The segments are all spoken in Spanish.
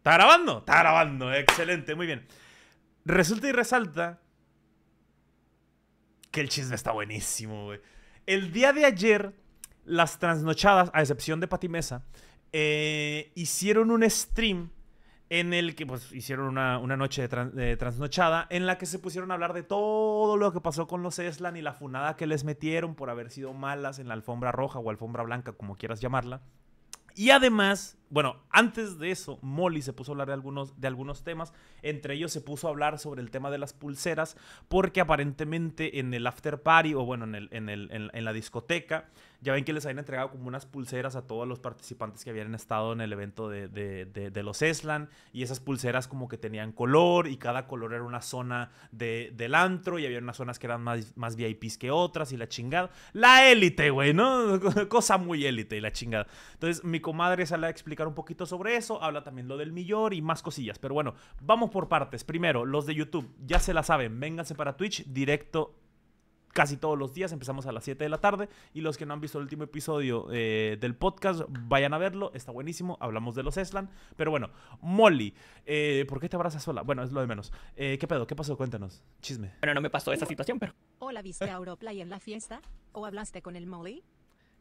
¿Está grabando? Está grabando, excelente, muy bien. Resulta y resalta que el chisme está buenísimo, güey. El día de ayer, las transnochadas, a excepción de Patimesa, Mesa, eh, hicieron un stream en el que pues, hicieron una, noche de, transnochada en la que se pusieron a hablar de todo lo que pasó con los Eslan y la funada que les metieron por haber sido malas en la alfombra roja o alfombra blanca, como quieras llamarla. Y además bueno, antes de eso, Molly se puso a hablar de algunos, de algunos temas. Entre ellos se puso a hablar sobre el tema de las pulseras, porque aparentemente en el after party, o bueno, en, el, en, el, en, la discoteca, ya ven que les habían entregado como unas pulseras a todos los participantes que habían estado en el evento de, los Eslan. Y esas pulseras como que tenían color, y cada color era una zona del antro, y había unas zonas que eran más, más VIPs que otras, y la chingada. La élite, güey, ¿no? Cosa muy élite y la chingada. Entonces, mi comadre sale a explicar un poquito sobre eso. Habla también lo del millor y más cosillas. Pero bueno, vamos por partes. Primero, los de YouTube, ya se la saben, vénganse para Twitch directo casi todos los días. Empezamos a las 7 de la tarde. Y los que no han visto el último episodio eh, del podcast, vayan a verlo. Está buenísimo. Hablamos de los Eslan. Pero bueno, Molly, eh, ¿por qué te abrazas sola? Bueno, es lo de menos. Eh, ¿Qué pedo? ¿Qué pasó? Cuéntanos. Chisme. Bueno, no me pasó esa situación, pero. Hola, ¿viste a Europlay en la fiesta? ¿O hablaste con el Molly?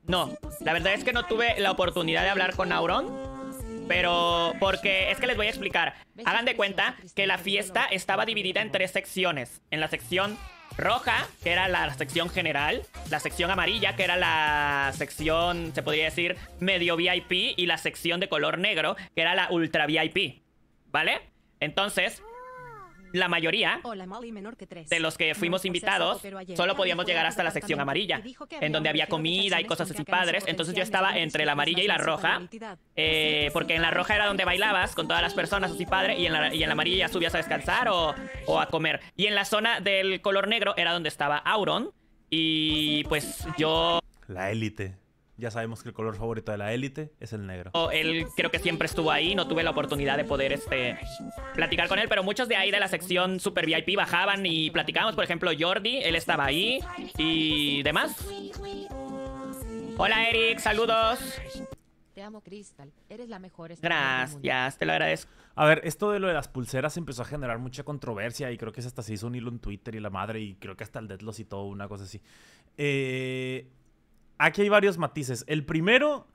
No, la verdad es que no tuve la oportunidad de hablar con Auron. Pero porque es que les voy a explicar. Hagan de cuenta que la fiesta estaba dividida en tres secciones. En la sección roja, que era la sección general, la sección amarilla, que era la sección, se podría decir, medio VIP, y la sección de color negro, que era la ultra VIP. ¿Vale? Entonces, la mayoría de los que fuimos invitados solo podíamos llegar hasta la sección amarilla, en donde había comida y cosas así padres. Entonces yo estaba entre la amarilla y la roja, eh, porque en la roja era donde bailabas con todas las personas así padre, y en la, y en la amarilla subías a descansar o, o a comer. Y en la zona del color negro era donde estaba Auron, y pues yo... La élite. Ya sabemos que el color favorito de la élite es el negro. Oh, él creo que siempre estuvo ahí, no tuve la oportunidad de poder este, platicar con él, pero muchos de ahí de la sección Super VIP bajaban y platicábamos. Por ejemplo, Jordi, él estaba ahí y demás. Hola Eric, saludos. Te amo, Crystal. Eres la mejor. Gracias, te lo agradezco. A ver, esto de lo de las pulseras empezó a generar mucha controversia y creo que hasta se hizo un hilo en Twitter y la madre y creo que hasta el Deadloss y todo, una cosa así. Eh, aquí hay varios matices. El primero,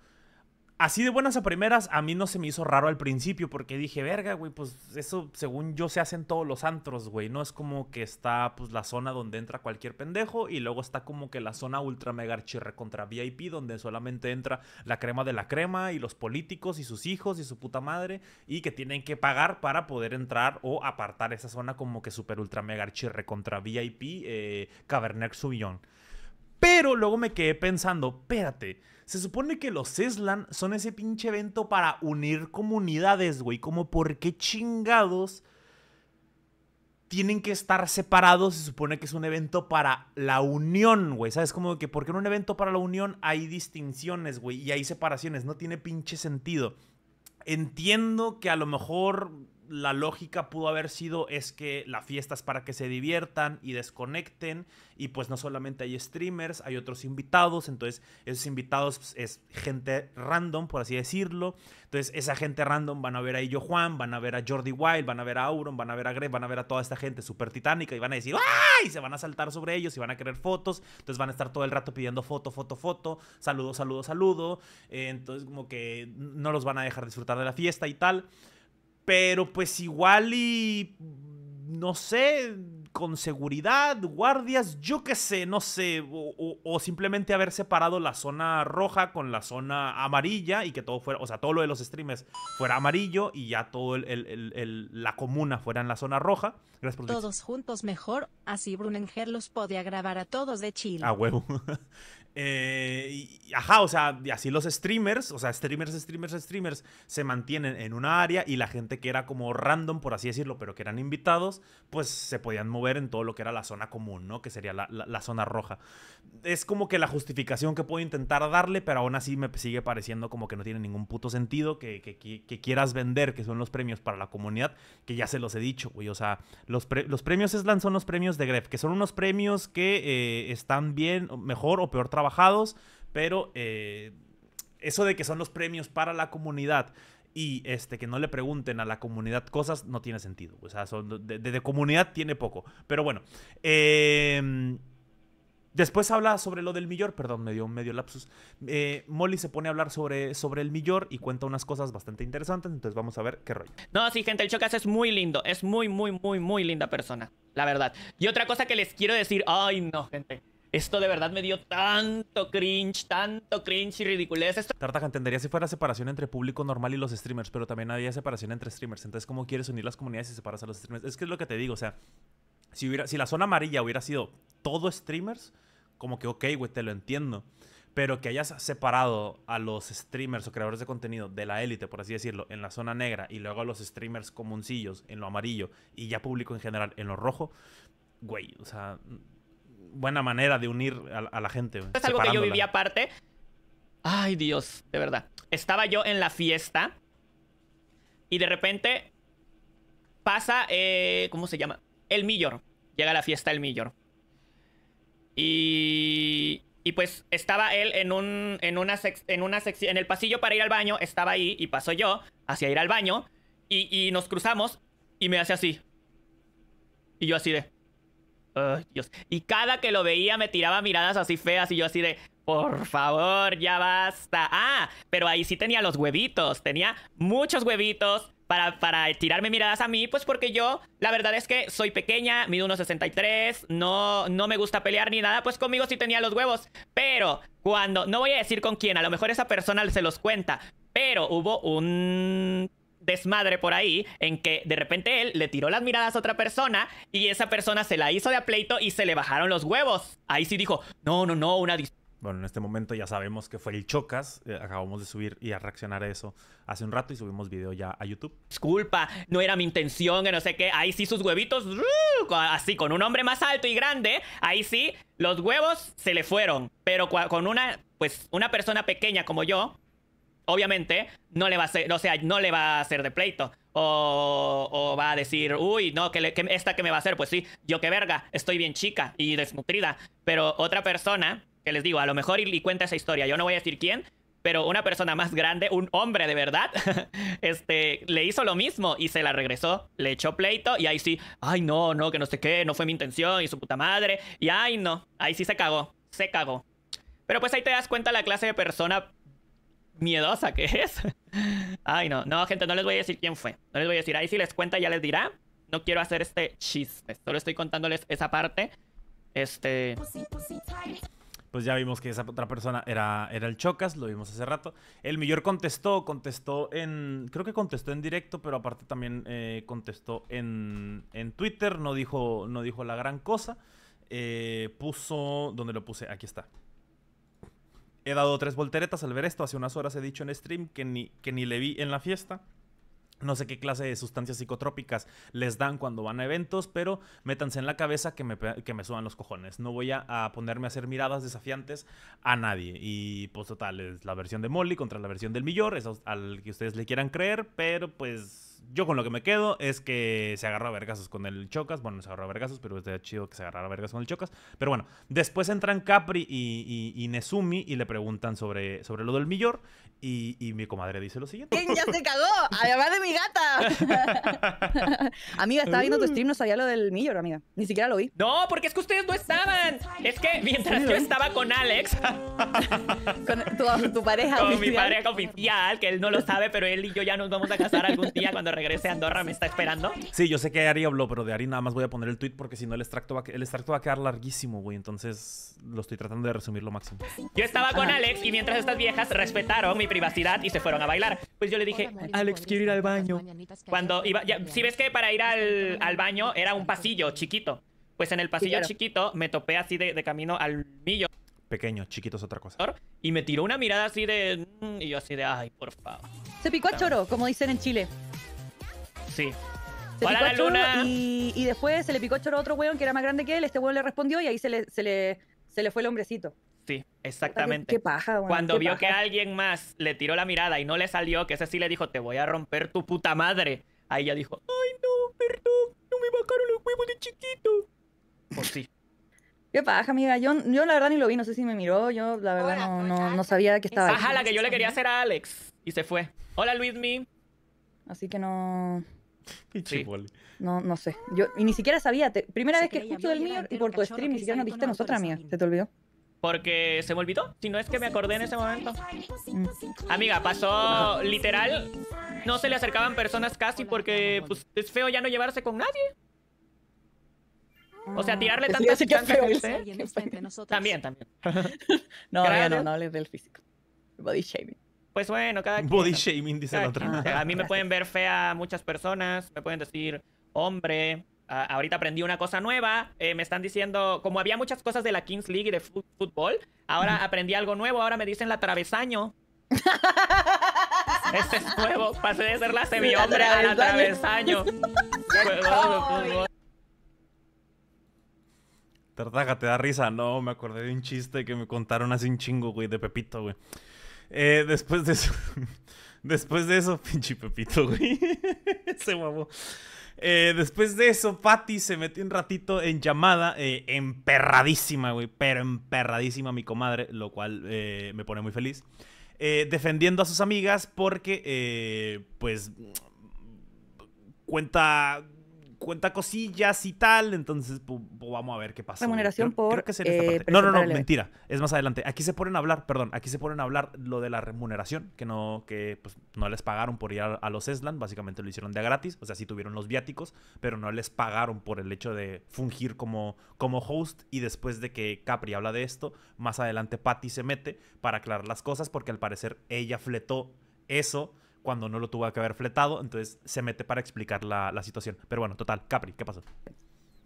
así de buenas a primeras, a mí no se me hizo raro al principio porque dije, verga, güey, pues eso según yo se hace en todos los antros, güey. No es como que está pues la zona donde entra cualquier pendejo y luego está como que la zona ultra mega chirre contra VIP donde solamente entra la crema de la crema y los políticos y sus hijos y su puta madre y que tienen que pagar para poder entrar o apartar esa zona como que super ultra mega chirre contra VIP eh, Cabernet pero luego me quedé pensando, espérate, se supone que los Islan son ese pinche evento para unir comunidades, güey. Como por qué chingados tienen que estar separados. Se supone que es un evento para la unión, güey. ¿Sabes? Como que porque en un evento para la unión hay distinciones, güey. Y hay separaciones. No tiene pinche sentido. Entiendo que a lo mejor la lógica pudo haber sido es que la fiesta es para que se diviertan y desconecten y pues no solamente hay streamers, hay otros invitados, entonces esos invitados es gente random, por así decirlo, entonces esa gente random van a ver a Illo Juan, van a ver a Jordi Wild, van a ver a Auron, van a ver a Greg, van a ver a toda esta gente súper titánica y van a decir ¡ay! se van a saltar sobre ellos y van a querer fotos, entonces van a estar todo el rato pidiendo foto, foto, foto, saludo, saludo, saludo, entonces como que no los van a dejar disfrutar de la fiesta y tal. Pero pues igual y... Mm, no sé, con seguridad, guardias, yo qué sé, no sé, o, simplemente haber separado la zona roja con la zona amarilla y que todo fuera, o sea, todo lo de los streams fuera amarillo y ya todo el, la comuna fuera en la zona roja. Gracias por Todos juntos mejor, así Brunenger los podía grabar a todos de Chile. A huevo. Eh, ajá, o sea, así los streamers, o sea, streamers, streamers, streamers, se mantienen en una área y la gente que era como random, por así decirlo, pero que eran invitados, pues se podían mover en todo lo que era la zona común, ¿no? Que sería la, zona roja. Es como que la justificación que puedo intentar darle, pero aún así me sigue pareciendo como que no tiene ningún puto sentido que, quieras vender, que son los premios para la comunidad, que ya se los he dicho, güey. O sea, los, los premios Slan son los premios de Gref, que son unos premios que eh, están bien, mejor o peor trabajados trabajados, pero eh, eso de que son los premios para la comunidad y este que no le pregunten a la comunidad cosas no tiene sentido. O sea, son de, comunidad tiene poco. Pero bueno. Em, después habla sobre lo del millor, perdón, me dio un medio lapsus. Eh, Molly se pone a hablar sobre, sobre el millor y cuenta unas cosas bastante interesantes, entonces vamos a ver qué rollo. No, sí, gente, el Chocas es muy lindo, es muy, muy, muy, muy linda persona, la verdad. Y otra cosa que les quiero decir, ay no, gente, esto de verdad me dio tanto cringe, tanto cringe y ridiculez. Esto... entendería si fuera separación entre público normal y los streamers, pero también había separación entre streamers. Entonces, ¿cómo quieres unir las comunidades y separas a los streamers? Es que es lo que te digo, o sea, si, hubiera, si la zona amarilla hubiera sido todo streamers, como que, ok, güey, te lo entiendo. Pero que hayas separado a los streamers o creadores de contenido de la élite, por así decirlo, en la zona negra y luego a los streamers comuncillos en lo amarillo y ya público en general en lo rojo, güey, o sea, buena manera de unir a, la gente. Es algo que yo vivía aparte. Ay, Dios, de verdad. Estaba yo en la fiesta y de repente pasa, eh, ¿cómo se llama? El Millor. Llega a la fiesta el Millor. Y, y pues estaba él en un en una en una en el pasillo para ir al baño, estaba ahí y pasó yo hacia ir al baño y nos cruzamos y me hace así. Y yo así de y cada que lo veía me tiraba miradas así feas y yo así de, por favor, ya basta. Ah, pero ahí sí tenía los huevitos, tenía muchos huevitos para, para tirarme miradas a mí, pues porque yo, la verdad es que soy pequeña, mido unos 63, no, no me gusta pelear ni nada, pues conmigo sí tenía los huevos. Pero cuando, no voy a decir con quién, a lo mejor esa persona se los cuenta, pero hubo un desmadre por ahí en que de repente él le tiró las miradas a otra persona y esa persona se la hizo de a pleito y se le bajaron los huevos. Ahí sí dijo, no, no, no, una bueno, en este momento ya sabemos que fue el Chocas. Eh, acabamos de subir y a reaccionar a eso hace un rato y subimos video ya a YouTube. Disculpa, no era mi intención, que no sé qué. Ahí sí sus huevitos, así, con un hombre más alto y grande, ahí sí los huevos se le fueron. Pero con una, pues, una persona pequeña como yo, obviamente no le va a ser, o sea, no le va a hacer de pleito. O, o va a decir, uy, no, que, esta que me va a hacer, pues sí, yo qué verga, estoy bien chica y desnutrida. Pero otra persona, que les digo, a lo mejor y, y cuenta esa historia, yo no voy a decir quién, pero una persona más grande, un hombre de verdad, este, le hizo lo mismo y se la regresó, le echó pleito y ahí sí, ay no, no, que no sé qué, no fue mi intención y su puta madre, y ay no, ahí sí se cagó, se cagó. Pero pues ahí te das cuenta la clase de persona miedosa que es. Ay, no. No, gente, no les voy a decir quién fue. No les voy a decir. Ahí si les cuenta ya les dirá. No quiero hacer este chiste. Solo estoy contándoles esa parte. Este... Pues ya vimos que esa otra persona era, era el Chocas, lo vimos hace rato. El Millor contestó, contestó en... Creo que contestó en directo, pero aparte también eh, contestó en, en Twitter. No dijo, no dijo la gran cosa. Eh, puso... ¿Dónde lo puse? Aquí está. He dado tres volteretas al ver esto. Hace unas horas he dicho en stream que ni, que ni le vi en la fiesta. No sé qué clase de sustancias psicotrópicas les dan cuando van a eventos, pero métanse en la cabeza que me, suban los cojones. No voy a, ponerme a hacer miradas desafiantes a nadie. Y pues total, es la versión de Molly contra la versión del Millor, es al que ustedes le quieran creer, pero pues yo con lo que me quedo es que se agarró a con el Chocas. Bueno, no se agarró a pero está chido que se agarrara a con el Chocas. Pero bueno, después entran Capri y, y, y Nezumi y le preguntan sobre, sobre lo del Millor. Y, mi comadre dice lo siguiente. ¿Quién ya se cagó? Además de mi gata. amiga, estaba viendo tu stream, no sabía lo del Millor, amiga. Ni siquiera lo vi. No, porque es que ustedes no estaban. Es que mientras yo estaba con Alex. con tu, pareja. Con mi pareja oficial, que él no lo sabe, pero él y yo ya nos vamos a casar algún día cuando regrese a Andorra me está esperando. Sí, yo sé que Ari habló, pero de Ari nada más voy a poner el tweet porque si no el extracto va, el a quedar larguísimo, güey. Entonces lo estoy tratando de resumir lo máximo. Yo estaba con Alex y mientras estas viejas respetaron mi privacidad y se fueron a bailar, pues yo le dije, Alex, quiero ir al baño. Cuando iba, si ves que para ir al, baño era un pasillo chiquito. Pues en el pasillo chiquito me topé así de, de camino al millo pequeño, chiquito es otra cosa. Y me tiró una mirada así de... Mm", y yo así de, ay, por favor. Se picó a choro, como dicen en Chile. Sí. Hola, la luna. Y, después se le picó choro a otro weón que era más grande que él. Este weón le respondió y ahí se le, se le, se le fue el hombrecito. Sí, exactamente. Qué, paja, Cuando vio que alguien más le tiró la mirada y no le salió, que ese sí le dijo, te voy a romper tu puta madre. Ahí ella dijo, ay no, perdón, no me bajaron los huevos de chiquito. Pues sí. Qué paja, amiga. Yo, yo la verdad ni lo vi, no sé si me miró. Yo la verdad no, no, sabía que estaba. Ajá, la que yo le quería hacer a Alex. Y se fue. Hola, Luismi. Así que no. No, no sé. Yo y ni siquiera sabía. primera vez que escucho del mío y por tu stream ni siquiera nos diste nosotras, amiga. ¿Se te olvidó? Porque se me olvidó. Si no es que me acordé en ese momento. Amiga, pasó literal. No se le acercaban personas casi porque pues, es feo ya no llevarse con nadie. O sea, ah. tirarle tantas sí, este. ¿eh? También, también. no, no, no, no del físico. Body shaming pues bueno, cada quien. Body shaming, dice la otra. a mí me pueden ver fea muchas personas, me pueden decir hombre. ahorita aprendí una cosa nueva. Eh, me están diciendo, como había muchas cosas de la Kings League y de fútbol, ahora aprendí algo nuevo. Ahora me dicen la travesaño. este es nuevo. Pasé de ser la semi-hombre a la travesaño. Tartaga, te da risa. No, me acordé de un chiste que me contaron hace un chingo, güey, de Pepito, güey. Eh, después de eso. después de eso, pinche Pepito, güey. Se guapo. Eh, después de eso, Patty se metió un ratito en llamada, eh, emperradísima, güey, pero emperradísima mi comadre, lo cual me pone muy feliz. defendiendo a sus amigas porque, pues, cuenta cuenta cosillas y tal. Entonces, vamos a ver qué pasa. Remuneración por. Eh, no, no, no, mentira. Es más adelante. Aquí se ponen a hablar, perdón, aquí se ponen a hablar lo de la remuneración, que no, que pues, no les pagaron por ir a, los Eslan. Básicamente lo hicieron de gratis. O sea, sí tuvieron los viáticos, pero no les pagaron por el hecho de fungir como, como host. Y después de que Capri habla de esto, más adelante Patty se mete para aclarar las cosas, porque al parecer ella fletó eso cuando no lo tuvo que haber fletado, entonces se mete para explicar la, la situación. Pero bueno, total, Capri, ¿qué pasó?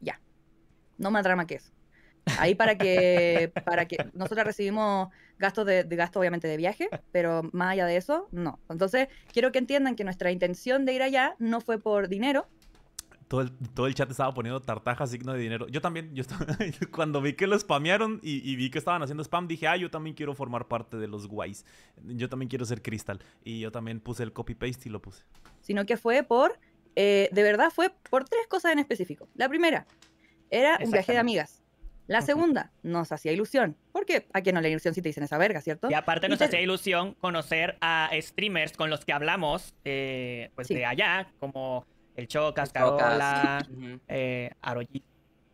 Ya. No más drama que eso. Ahí para que, para que nosotros recibimos gastos de, de, gasto, obviamente, de viaje, pero más allá de eso, no. Entonces, quiero que entiendan que nuestra intención de ir allá no fue por dinero, todo el, chat estaba poniendo tartaja, signo de dinero. Yo también, yo cuando vi que lo spamearon y, vi que estaban haciendo spam, dije, ah, yo también quiero formar parte de los guays. Yo también quiero ser cristal Y yo también puse el copy-paste y lo puse. Sino que fue por, eh, de verdad fue por tres cosas en específico. La primera, era un viaje de amigas. La segunda, nos hacía ilusión. Porque a quien no le ilusión si te dicen esa verga, ¿cierto? Y aparte nos hacía ilusión conocer a streamers con los que hablamos, eh, pues de allá, como el Chocas, Carola, eh,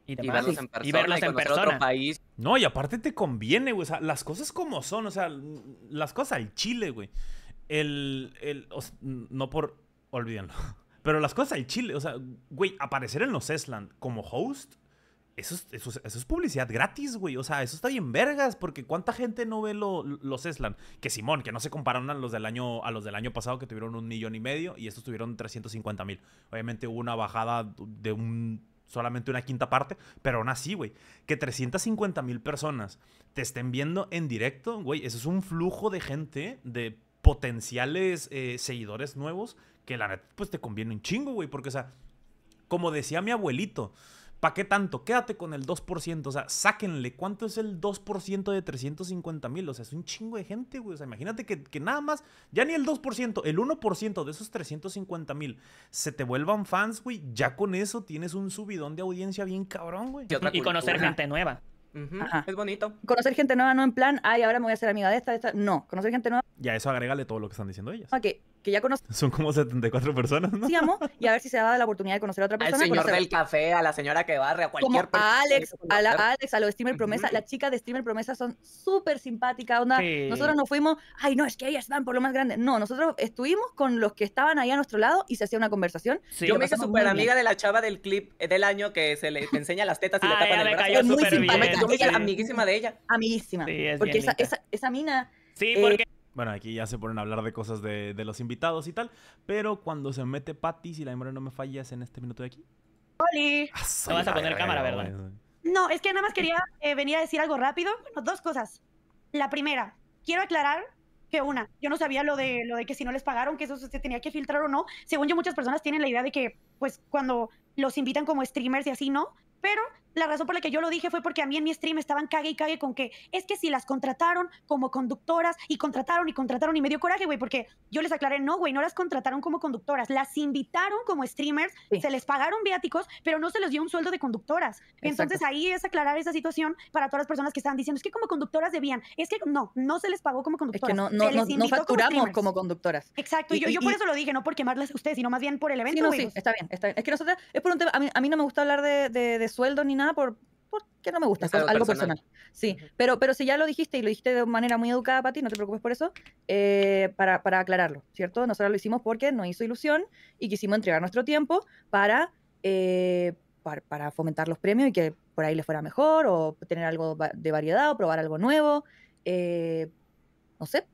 Y, demás. verlos en persona. No, y aparte te conviene, güey. O sea, las cosas como son, o sea, las cosas al chile, güey. El, el no por, olvídenlo. Pero las cosas al chile, o sea, güey, aparecer en los Esland como host eso es, publicidad gratis, güey. O sea, eso está bien vergas, porque cuánta gente no ve los Eslan. Que Simón, que no se compararon a los del año, a los del año pasado que tuvieron un millón y medio y estos tuvieron 350 mil. Obviamente hubo una bajada de un solamente una quinta parte, pero aún así, güey, que 350 mil personas te estén viendo en directo, güey, eso es un flujo de gente, de potenciales eh, seguidores nuevos, que la neta, pues te conviene un chingo, güey, porque, o sea, como decía mi abuelito, ¿Para qué tanto? Quédate con el 2%. O sea, sáquenle. ¿Cuánto es el 2% de 350 mil? O sea, es un chingo de gente, güey. O sea, imagínate que, nada más, ya ni el 2%, el 1% de esos 350 mil se te vuelvan fans, güey. Ya con eso tienes un subidón de audiencia bien cabrón, güey. Y, conocer gente nueva. Es bonito. Conocer gente nueva, no en plan, ay, ahora me voy a hacer amiga de esta, de esta. No, conocer gente nueva. Ya eso agrégale todo lo que están diciendo ellas. Ok, que ya conoce. Son como 74 personas, ¿no? Sí, amo, y a ver si se da la oportunidad de conocer a otra persona. Al señor del café, a la señora que barre, a cualquier persona. A Alex, a, la, de Alex, a los streamer promesa. Las chicas de streamer promesa son súper simpáticas, Nosotros nos fuimos, ay, no, es que ellas van por lo más grande. No, nosotros estuvimos con los que estaban ahí a nuestro lado y se hacía una conversación. yo me hice súper amiga de la chava del clip eh, del año que se le enseña las tetas y le tapan el brazo. es muy simpática. yo me hice amiguísima de ella. Amiguísima. porque esa, esa mina. Sí, porque eh, bueno, aquí ya se ponen a hablar de cosas de, los invitados y tal, pero cuando se mete Patty, si la memoria no me falla, en este minuto de aquí. ¡Oli! no ah, vas a poner ah, cámara, ¿verdad? No, es que nada más quería eh, venir a decir algo rápido. dos cosas. La primera, quiero aclarar que una, yo no sabía lo de, lo de que si no les pagaron, que eso se tenía que filtrar o no. Según yo, muchas personas tienen la idea de que, pues, cuando los invitan como streamers y así, ¿no? Pero la razón por la que yo lo dije fue porque a mí en mi stream estaban cague y cague con que es que si las contrataron como conductoras y contrataron y contrataron y me dio coraje, güey, porque yo les aclaré, no, güey, no las contrataron como conductoras, las invitaron como streamers, se les pagaron viáticos, pero no se les dio un sueldo de conductoras. Entonces ahí es aclarar esa situación para todas las personas que estaban diciendo, es que como conductoras debían, es que no, no se les pagó como conductoras. Es que no, no, facturamos como, conductoras. Exacto, y, yo, yo por eso lo dije, no por quemarlas ustedes, sino más bien por el evento. Sí, pues. está bien, está bien. Es que nosotros, es por un tema, a mí, no me gusta hablar de, de, de sueldo ni nada por porque no me gusta, algo, personal. Sí, pero, pero si ya lo dijiste y lo dijiste de manera muy educada para ti, no te preocupes por eso, eh, para, para aclararlo, ¿cierto? Nosotros lo hicimos porque nos hizo ilusión y quisimos entregar nuestro tiempo para, eh, para, fomentar los premios y que por ahí les fuera mejor o tener algo de variedad o probar algo nuevo. Eh, no sé,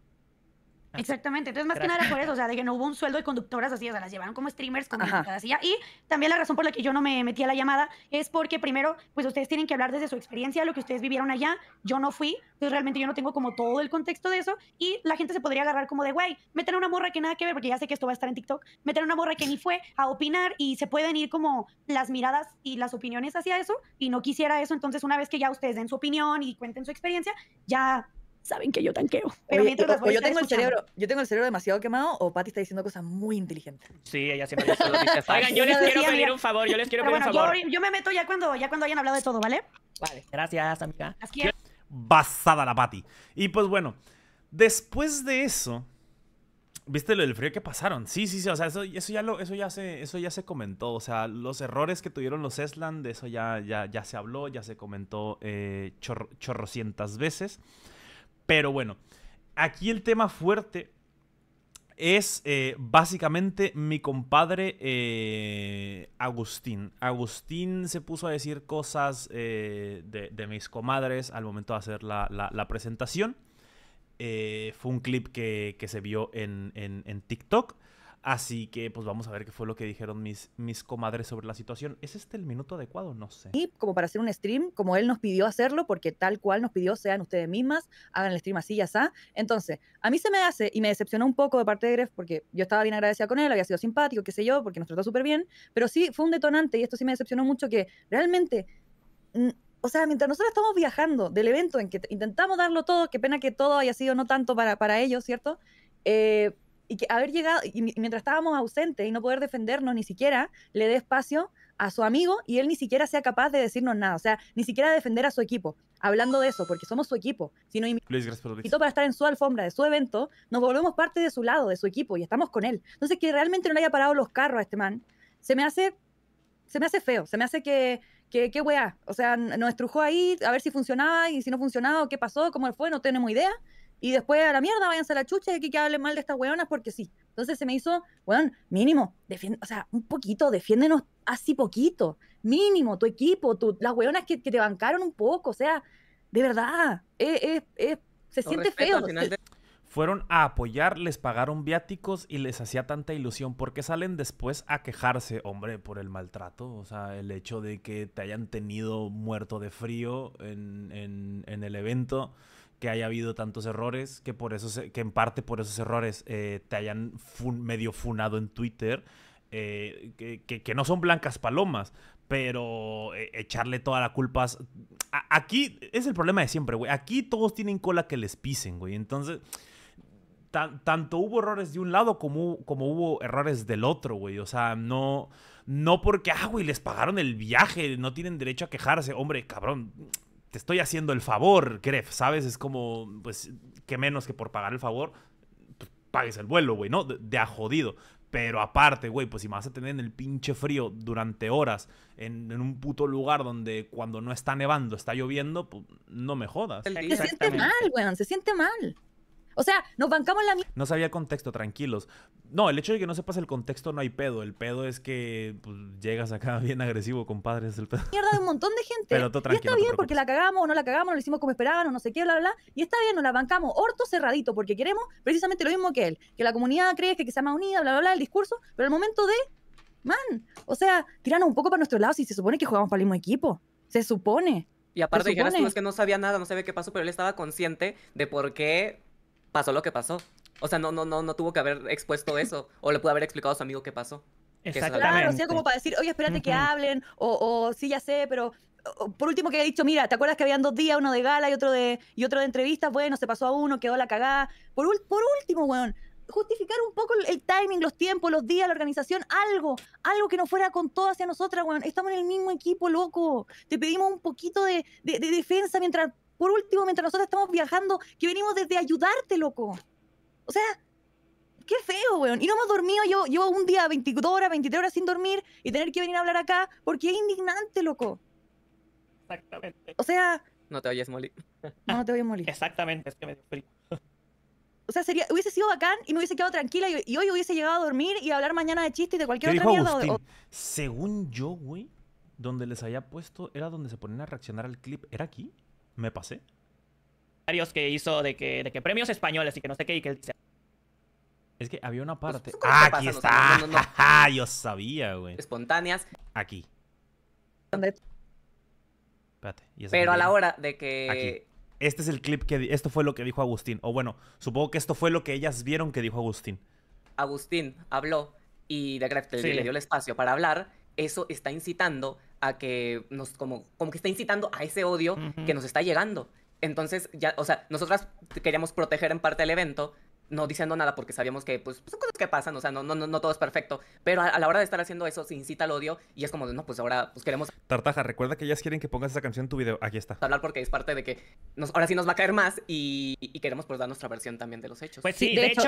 Exactamente, entonces más que nada por eso, o sea, de que no hubo un sueldo de conductoras así, o sea, las llevaron como streamers, como silla, Y también la razón por la que yo no me metí a la llamada es porque primero, pues ustedes tienen que hablar desde su experiencia, lo que ustedes vivieron allá, yo no fui, entonces realmente yo no tengo como todo el contexto de eso y la gente se podría agarrar como de, guay, Meter una morra que nada que ver, porque ya sé que esto va a estar en TikTok, Meter una morra que ni fue a opinar y se pueden ir como las miradas y las opiniones hacia eso y no quisiera eso, entonces una vez que ya ustedes den su opinión y cuenten su experiencia, ya saben que yo tanqueo. Pero yo tengo el cerebro, demasiado quemado o Patti está diciendo cosas muy inteligentes. Sí, ella siempre dice Oigan, yo les quiero pedir un favor, yo les quiero pedir un favor. Yo, me meto ya cuando, ya cuando hayan hablado de todo, ¿vale? Vale, gracias, amiga. Basada la Patti Y pues bueno, después de eso, ¿Viste lo del frío que pasaron? Sí, sí, sí. O sea, eso, ya, lo, eso, ya, se, eso ya se comentó. O sea, los errores que tuvieron los Esland, de eso ya, ya, se habló, ya se comentó eh, chorrocientas veces. Pero bueno, aquí el tema fuerte es eh, básicamente mi compadre eh, Agustín. Agustín se puso a decir cosas eh, de, mis comadres al momento de hacer la, presentación. fue un clip que, se vio en TikTok. Así que pues vamos a ver qué fue lo que dijeron mis, mis comadres sobre la situación. ¿Es este el minuto adecuado? No sé. Y como para hacer un stream, como él nos pidió hacerlo, porque tal cual nos pidió, sean ustedes mismas, hagan el stream así y así. Entonces, a mí se me hace, y me decepcionó un poco de parte de Gref, porque yo estaba bien agradecida con él, había sido simpático, qué sé yo, porque nos trató súper bien, pero sí fue un detonante, y esto sí me decepcionó mucho, que realmente... Mm, o sea, mientras nosotros estamos viajando del evento en que intentamos darlo todo, qué pena que todo haya sido no tanto para, para ellos, ¿cierto? Eh, y que haber llegado, y mientras estábamos ausentes y no poder defendernos ni siquiera, le dé espacio a su amigo y él ni siquiera sea capaz de decirnos nada, o sea, ni siquiera defender a su equipo. Hablando de eso, porque somos su equipo, si no todo para estar en su alfombra, de su evento, nos volvemos parte de su lado, de su equipo y estamos con él. Entonces, que realmente no le haya parado los carros a este man, se me hace, se me hace feo, se me hace que, que qué weá, o sea, nos estrujó ahí a ver si funcionaba y si no funcionaba, qué pasó, cómo fue, no tenemos idea, y después a la mierda, váyanse a la chucha de que hablen mal de estas weonas porque sí. Entonces se me hizo, weón, mínimo, defiende, o sea, un poquito, defiéndenos así poquito, mínimo, tu equipo, tu, las weonas que, te bancaron un poco, o sea, de verdad, es, es, se siente feo. Fueron a apoyar, les pagaron viáticos y les hacía tanta ilusión. porque salen después a quejarse, hombre, por el maltrato? O sea, el hecho de que te hayan tenido muerto de frío en, en el evento que haya habido tantos errores, que por eh, que en parte por esos errores eh, te hayan medio funado en Twitter, eh, que, no son blancas palomas, pero echarle toda la culpa... aquí es el problema de siempre, güey. Aquí todos tienen cola que les pisen, güey. Entonces, tanto hubo errores de un lado como, como hubo errores del otro, güey. O sea, no... No porque, ah, güey, les pagaron el viaje, no tienen derecho a quejarse. Hombre, cabrón, te estoy haciendo el favor, Gref, ¿sabes? Es como, pues, que menos que por pagar el favor, pues, pagues el vuelo, güey, ¿no? De, a jodido. Pero aparte, güey, pues si me vas a tener en el pinche frío durante horas en, en, un puto lugar donde cuando no está nevando, está lloviendo, pues no me jodas. Se siente mal, güey, se siente mal. O sea, nos bancamos la mierda. No sabía contexto, tranquilos. No, el hecho de que no sepas el contexto no hay pedo. El pedo es que pues, llegas acá bien agresivo, compadre. Es el pedo. Mierda de un montón de gente. Pero y está bien porque la cagamos o no la cagamos, no lo hicimos como esperaban no sé qué, bla, bla, Y está bien, nos la bancamos orto cerradito porque queremos precisamente lo mismo que él. Que la comunidad cree que, que sea más unida, bla, bla, bla, el discurso. Pero el momento de, man, o sea, tiranos un poco para nuestro lado si se supone que jugamos para el mismo equipo. Se supone. Y aparte dijeras, es que no sabía nada, no sabía qué pasó, pero él estaba consciente de por qué pasó lo que pasó. O sea, no, no, no, no tuvo que haber expuesto eso. O le pudo haber explicado a su amigo qué pasó. Exactamente. o sea, como para decir, oye, espérate que hablen, o, o, sí, ya sé, pero por último que haya dicho, mira, ¿te acuerdas que habían dos días, uno de gala y otro de, y otro de entrevistas? Bueno, se pasó a uno, quedó la cagada. Por, por último, weón, justificar un poco el, timing, los tiempos, los días, la organización, algo, algo que no fuera con todo hacia nosotras, weón. Estamos en el mismo equipo, loco. Te pedimos un poquito de defensa mientras por último, mientras nosotros estamos viajando, que venimos desde ayudarte, loco. O sea, qué feo, weón. Y no hemos dormido, Yo un día 22 horas, 23 horas sin dormir y tener que venir a hablar acá porque es indignante, loco. Exactamente. O sea... No te oyes, Molly. No, te oyes, Molly. Exactamente, es que me dio O sea, sería, hubiese sido bacán y me hubiese quedado tranquila y, hoy hubiese llegado a dormir y a hablar mañana de chistes de cualquier otra mierda. Según yo, güey, donde les había puesto era donde se ponían a reaccionar al clip. ¿Era aquí? Me pasé. Que hizo de que, de que premios españoles y que no sé qué. Y que Es que había una pues, parte. Pues, aquí está! ah Yo sabía, güey. Espontáneas. Aquí. Pero a la hora de que. Este es el clip que. Esto fue lo que dijo Agustín. O bueno, supongo que esto fue lo que ellas vieron que dijo Agustín. Agustín habló y de le dio el espacio para hablar. Eso está incitando a que nos como, como que está incitando a ese odio que nos está llegando. Entonces, ya, o sea, nosotras queríamos proteger en parte el evento, no diciendo nada porque sabíamos que pues son cosas que pasan, o sea, no, no, no todo es perfecto, pero a, la hora de estar haciendo eso se incita el odio y es como de, no, pues ahora pues queremos... Tartaja, recuerda que ellas quieren que pongas esa canción en tu video, aquí está. Hablar porque es parte de que ahora sí nos va a caer más y, y queremos pues dar nuestra versión también de los hechos. Pues sí, de, hecho,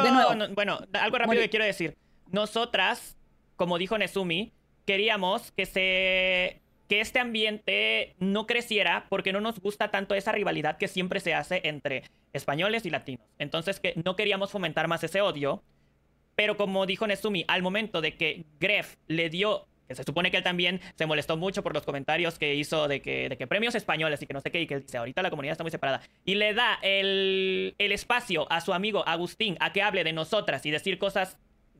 bueno, algo rápido que quiero decir. Nosotras, como dijo Nezumi, queríamos que se que este ambiente no creciera porque no nos gusta tanto esa rivalidad que siempre se hace entre españoles y latinos. Entonces que no queríamos fomentar más ese odio, pero como dijo Nezumi, al momento de que Gref le dio que se supone que él también se molestó mucho por los comentarios que hizo de que, de que premios españoles y que no sé qué, y que ahorita la comunidad está muy separada. Y le da el, el espacio a su amigo Agustín a que hable de nosotras y decir cosas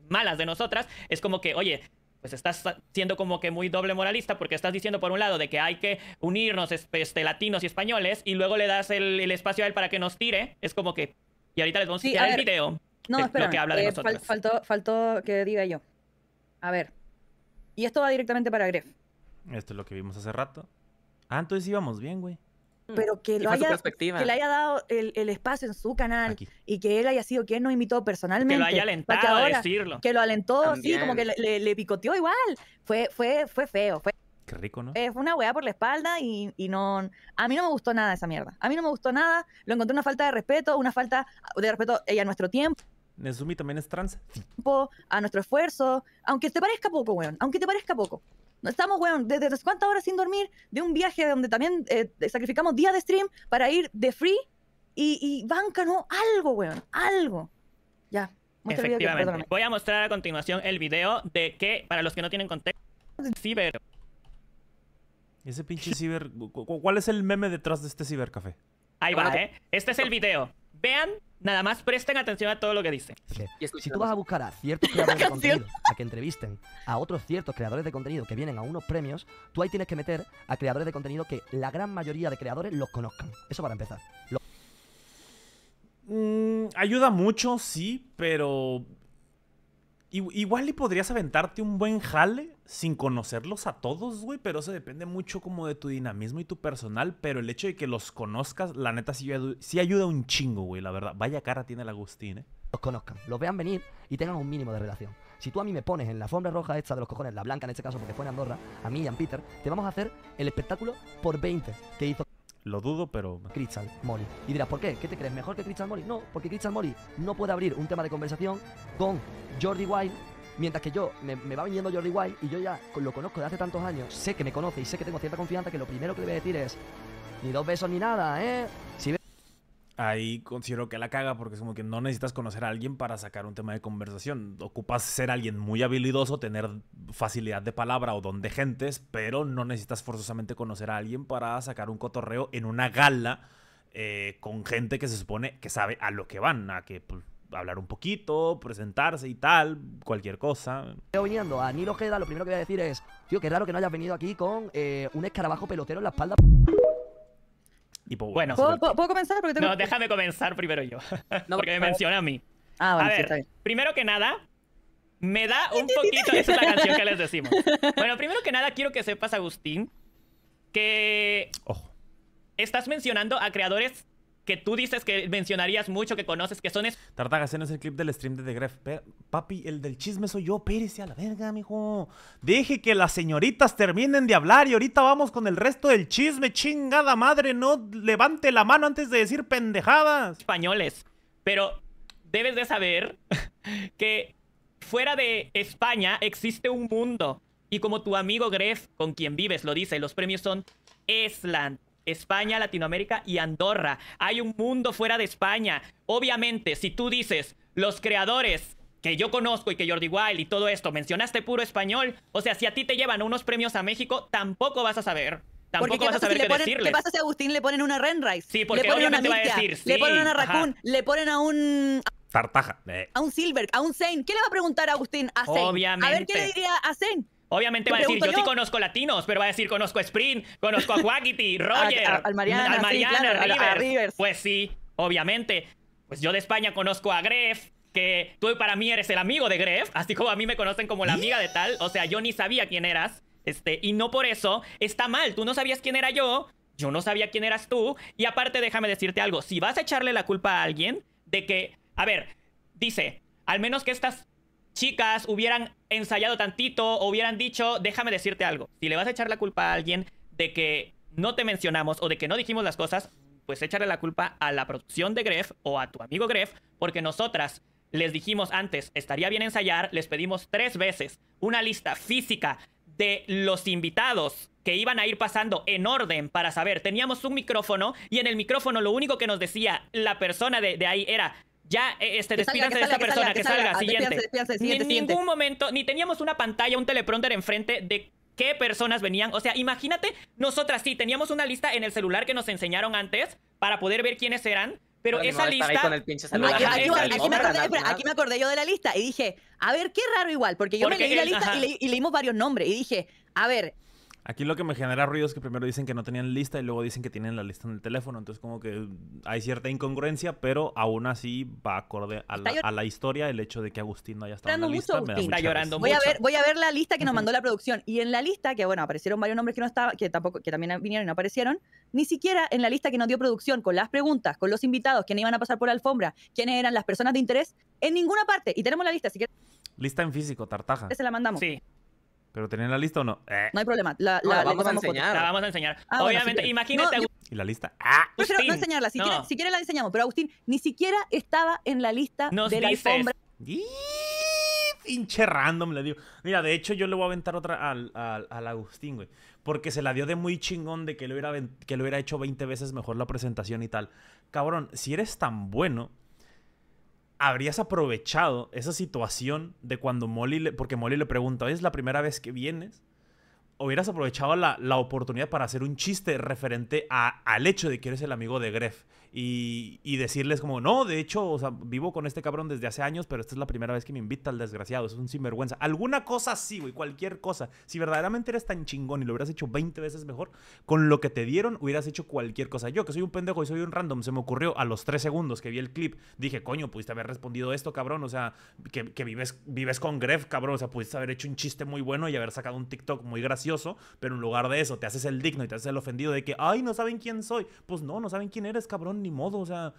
malas de nosotras, es como que, oye, pues estás siendo como que muy doble moralista porque estás diciendo por un lado de que hay que unirnos este, este latinos y españoles y luego le das el, espacio a él para que nos tire. Es como que... Y ahorita les vamos a el video no, espera. Eh, faltó, faltó que diga yo. A ver. Y esto va directamente para Gref. Esto es lo que vimos hace rato. Ah, entonces íbamos bien, güey. Mm. pero que lo haya, que le haya dado el, el espacio en su canal y que él haya sido quien nos invitó personalmente. Que lo haya alentado que decirlo. Que lo alentó, así, sí, como que le, picoteó igual. Fue, fue, fue feo. Fue, Qué rico, ¿no? es eh, fue una weá por la espalda y, y, no. A mí no me gustó nada esa mierda. A mí no me gustó nada. Lo encontré una falta de respeto, una falta de respeto eh, a nuestro tiempo. Nezumi también es trans. A nuestro esfuerzo. Aunque te parezca poco, weón. Aunque te parezca poco. Estamos, weón, desde tres cuántas horas sin dormir, de un viaje donde también eh, eh, sacrificamos días de stream para ir de free y, banca, ¿no? algo, weón, algo. Ya. Efectivamente. Voy a mostrar a continuación el video de que, para los que no tienen contexto, ciber. Ese pinche ciber. ¿Cuál es el meme detrás de este cibercafé? Ahí va, ¿eh? Este es el video vean, nada más presten atención a todo lo que dicen. Si tú vas a buscar a ciertos creadores de contenido a que entrevisten a otros ciertos creadores de contenido que vienen a unos premios, tú ahí tienes que meter a creadores de contenido que la gran mayoría de creadores los conozcan. Eso para empezar. Mm, ayuda mucho, sí, pero. Igual le podrías aventarte un buen jale sin conocerlos a todos, güey, pero eso depende mucho como de tu dinamismo y tu personal, pero el hecho de que los conozcas, la neta sí, ayuda un chingo, güey, la verdad. Vaya cara tiene el Agustín, eh. Los conozcan, los vean venir y tengan un mínimo de relación. Si tú a mí me pones en la alfombra roja esta de los cojones, la blanca en este caso porque fue en Andorra, a mí y a Peter, te vamos a hacer el espectáculo por 20 que hizo lo dudo, pero. Crystal Molly. Y dirás, ¿por qué? ¿Qué te crees? ¿Mejor que Crystal Mori? No, porque Crystal Mori no puede abrir un tema de conversación con Jordi Wild Mientras que yo me, va viniendo Jordi White y yo ya lo conozco de hace tantos años, sé que me conoce y sé que tengo cierta confianza que lo primero que le voy a decir es ni dos besos ni nada, ¿eh? Si Ahí considero que la caga porque es como que no necesitas conocer a alguien para sacar un tema de conversación. Ocupas ser alguien muy habilidoso, tener facilidad de palabra o don de gentes, pero no necesitas forzosamente conocer a alguien para sacar un cotorreo en una gala eh, con gente que se supone que sabe a lo que van, a que pues, hablar un poquito, presentarse y tal, cualquier cosa. te viniendo a Nilo Queda, lo primero que voy a decir es, tío, qué raro que no hayas venido aquí con eh, un escarabajo pelotero en la espalda. Y pues, bueno, ¿Puedo, comenzar? No, déjame comenzar primero yo. porque me menciona a mí. Ah, vale. primero que nada, me da un poquito. Esa es la canción que les decimos. Bueno, primero que nada, quiero que sepas, Agustín, que. Ojo. Estás mencionando a creadores que tú dices que mencionarías mucho, que conoces, que son... Es... ese no es el clip del stream de The Gref. papi, el del chisme soy yo, pérese a la verga, mijo. dije que las señoritas terminen de hablar y ahorita vamos con el resto del chisme. Chingada madre, no levante la mano antes de decir pendejadas. Españoles, pero debes de saber que fuera de España existe un mundo. Y como tu amigo Gref, con quien vives, lo dice, los premios son Esland, España, Latinoamérica y Andorra. Hay un mundo fuera de España. Obviamente, si tú dices, los creadores que yo conozco y que Jordi Wild y todo esto, mencionaste puro español, o sea, si a ti te llevan unos premios a México, tampoco vas a saber. Tampoco vas a saber qué ponen, ¿Qué pasa si a Agustín le ponen una Renrise? Sí, porque le ponen obviamente una va a decir, Le ponen una Raccoon, le ponen a un... Tartaja. Eh. A un Silver, a un Zane. ¿Qué le va a preguntar a Agustín a Zane? Obviamente. A ver, ¿qué le diría a Zane? Obviamente va a decir, yo, sí conozco latinos, pero va a decir, conozco a Sprint, conozco a Quackity, Roger, a, al Mariana, A, Rivers. Pues sí, obviamente. Pues yo de España conozco a Gref, que tú para mí eres el amigo de Gref, así como a mí me conocen como la amiga de tal. O sea, yo ni sabía quién eras. Este, y no por eso está mal. Tú no sabías quién era yo, yo no sabía quién eras tú. Y aparte, déjame decirte algo. Si vas a echarle la culpa a alguien de que, a ver, dice, al menos que estas chicas hubieran ensayado tantito o hubieran dicho, déjame decirte algo. Si le vas a echar la culpa a alguien de que no te mencionamos o de que no dijimos las cosas, pues échale la culpa a la producción de Gref o a tu amigo Gref, porque nosotras les dijimos antes, estaría bien ensayar, les pedimos tres veces una lista física de los invitados que iban a ir pasando en orden para saber. Teníamos un micrófono y en el micrófono lo único que nos decía la persona de ahí era, ya, eh, este, despídanse de esta persona, que salga, siguiente. En ningún momento, ni teníamos una pantalla, un teleprompter enfrente de qué personas venían. O sea, imagínate, nosotras sí, teníamos una lista en el celular que nos enseñaron antes para poder ver quiénes eran. Pero, esa lista. aquí, me acordé, yo de la lista y dije, a ver, qué raro igual, porque yo me leí la lista y, y, leímos varios nombres y dije, a ver, Aquí lo que me genera ruido es que primero dicen que no tenían lista y luego dicen que tienen la lista en el teléfono. Entonces, como que hay cierta incongruencia, pero aún así va acorde a, la, a la historia el hecho de que Agustín no haya estado en la lista. está llorando voy A ver, voy a ver la lista que nos mandó la producción. Y en la lista, que bueno, aparecieron varios nombres que no estaban que tampoco, que también vinieron y no aparecieron, ni siquiera en la lista que nos dio producción, con las preguntas, con los invitados, quiénes iban a pasar por la alfombra, quiénes eran las personas de interés, en ninguna parte. Y tenemos la lista, si que. Lista en físico, Tartaja. Se la mandamos. Sí. ¿Pero tenían la lista o no? Eh. No hay problema. La, vamos, a enseñar. la vamos a enseñar. Ah, Obviamente, imagínate. ¿Y la lista? Ah, no enseñarla. Si, quieres la enseñamos. Pero Agustín ni siquiera estaba en la lista de la dices. alfombra. Pinche random, le digo. Mira, de hecho, yo le voy a aventar otra al, al, Agustín, güey. Porque se la dio de muy chingón de que lo, hubiera, que lo hubiera hecho 20 veces mejor la presentación y tal. Cabrón, si eres tan bueno, habrías aprovechado esa situación de cuando Molly le, porque Molly le pregunta, ¿es la primera vez que vienes? Hubieras aprovechado la, oportunidad para hacer un chiste referente al hecho de que eres el amigo de Gref y, decirles como, no, de hecho, o sea, vivo con este cabrón desde hace años, pero esta es la primera vez que me invita al desgraciado, es un sinvergüenza. Alguna cosa sí, güey, cualquier cosa. Si verdaderamente eres tan chingón y lo hubieras hecho 20 veces mejor, con lo que te dieron hubieras hecho cualquier cosa. Yo, que soy un pendejo y soy un random, se me ocurrió a los 3 segundos que vi el clip, dije, coño, pudiste haber respondido esto, cabrón, o sea, que, vives, vives con Gref, cabrón, o sea, pudiste haber hecho un chiste muy bueno y haber sacado un TikTok muy gracioso, pero en lugar de eso te haces el digno y te haces el ofendido de que, ay, no saben quién soy. Pues no, no saben quién eres, cabrón ni modo, o sea,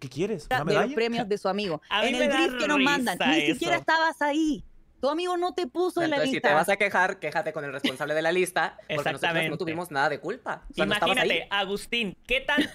¿qué quieres? Ah, los premios de su amigo. en el drift que nos mandan, ni siquiera estabas ahí. Tu amigo no te puso en la lista. Si te vas a quejar, quéjate con el responsable de la lista, porque nosotros no tuvimos nada de culpa. Imagínate, Agustín, ¿qué tal...?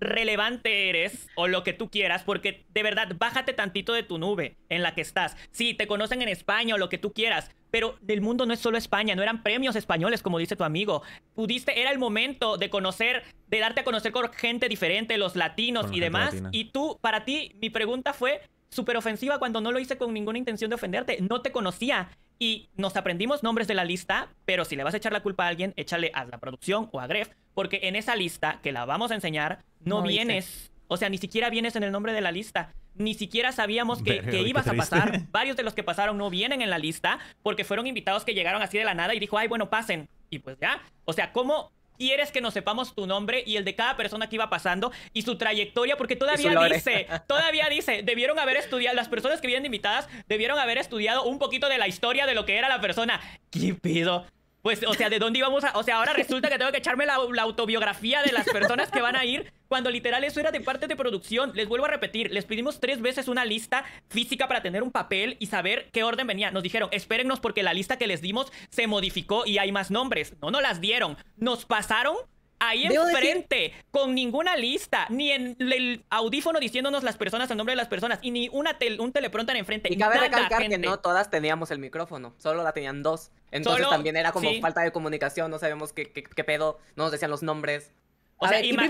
relevante eres o lo que tú quieras, porque de verdad, bájate tantito de tu nube en la que estás. Sí, te conocen en España o lo que tú quieras, pero el mundo no es solo España, no eran premios españoles, como dice tu amigo. Pudiste, era el momento de conocer, de darte a conocer con gente diferente, los latinos y demás. Y tú, para ti, mi pregunta fue súper ofensiva cuando no lo hice con ninguna intención de ofenderte. No te conocía. Y nos aprendimos nombres de la lista, pero si le vas a echar la culpa a alguien, échale a la producción o a Gref porque en esa lista, que la vamos a enseñar, no, vienes. O sea, ni siquiera vienes en el nombre de la lista. Ni siquiera sabíamos que, que ibas a pasar. Varios de los que pasaron no vienen en la lista porque fueron invitados que llegaron así de la nada y dijo, ay, bueno, pasen. Y pues ya. O sea, ¿cómo quieres que nos sepamos tu nombre y el de cada persona que iba pasando y su trayectoria, porque todavía dice, todavía dice, debieron haber estudiado, las personas que vienen invitadas debieron haber estudiado un poquito de la historia de lo que era la persona. ¿Qué pido? Pues, o sea, ¿de dónde íbamos a...? O sea, ahora resulta que tengo que echarme la, autobiografía de las personas que van a ir cuando literal eso era de parte de producción. Les vuelvo a repetir, les pedimos tres veces una lista física para tener un papel y saber qué orden venía. Nos dijeron, espérennos porque la lista que les dimos se modificó y hay más nombres. No, no las dieron. Nos pasaron ahí enfrente, con ninguna lista, ni en el audífono diciéndonos las personas, el nombre de las personas, y ni una un teleprompter enfrente. Y cabe recalcar que no todas teníamos el micrófono, solo la tenían dos. Entonces también era como falta de comunicación, no sabemos qué, pedo, no nos decían los nombres. O sea, y, a mí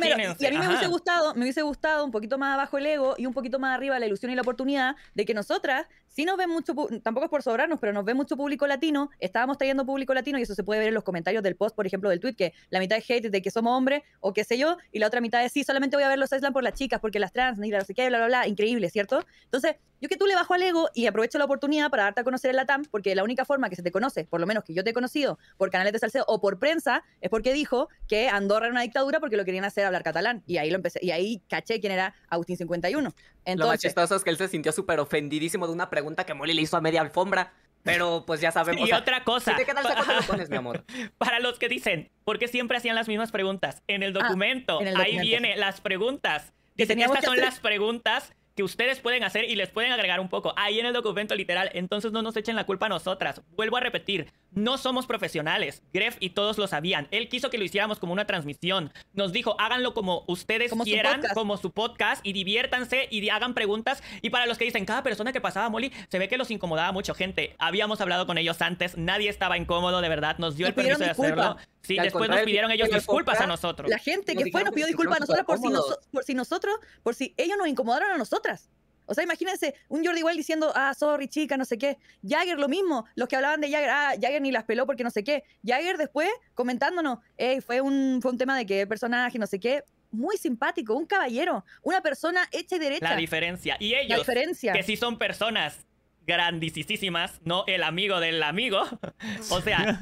me hubiese gustado, me hubiese gustado un poquito más abajo el ego y un poquito más arriba la ilusión y la oportunidad de que nosotras si nos ven mucho, tampoco es por sobrarnos, pero nos ve mucho público latino, estábamos trayendo público latino y eso se puede ver en los comentarios del post, por ejemplo, del tweet, que la mitad es hate de que somos hombres o qué sé yo, y la otra mitad es sí, solamente voy a ver los Island por las chicas, porque las trans, ni la no sé qué, bla, bla, bla, increíble, ¿cierto? Entonces, yo que tú le bajo al ego y aprovecho la oportunidad para darte a conocer en la TAM, porque la única forma que se te conoce, por lo menos que yo te he conocido por canales de Salcedo o por prensa, es porque dijo que Andorra era una dictadura porque lo querían hacer hablar catalán. Y ahí lo empecé, y ahí caché quién era Agustín 51. Entonces, lo más chistoso es que él se sintió súper ofendidísimo de una pregunta que Molly le hizo a media alfombra. Pero pues ya sabemos. Y otra cosa. ¿sí para, pones, mi amor? Para los que dicen, ¿por qué siempre hacían las mismas preguntas? En el ah, documento, ahí viene las preguntas. Dicen, estas son las preguntas que ustedes pueden hacer y les pueden agregar un poco. Ahí en el documento literal, entonces no nos echen la culpa a nosotras. Vuelvo a repetir, no somos profesionales. Gref y todos lo sabían. Él quiso que lo hiciéramos como una transmisión. Nos dijo, háganlo como ustedes quieran, como su podcast y diviértanse y hagan preguntas. Y para los que dicen, cada persona que pasaba Molly, se ve que los incomodaba mucho gente. Habíamos hablado con ellos antes, nadie estaba incómodo, de verdad, nos dio el permiso de hacerlo. Sí, después nos pidieron ellos disculpas a nosotros. La gente que fue nos pidió disculpas a nosotros por si, nosotros, por si ellos nos incomodaron a nosotras. O sea, imagínense un Jordi igual diciendo, ah, sorry, chica, no sé qué. Jagger lo mismo. Los que hablaban de Jagger, ah, Jagger ni las peló porque no sé qué. Jagger después comentándonos, hey, fue un, fue un tema de qué personaje, no sé qué. Muy simpático, un caballero, una persona hecha y derecha. La diferencia. Y ellos, que sí son personas, grandisísimas, ¿no? El amigo del amigo. O sea,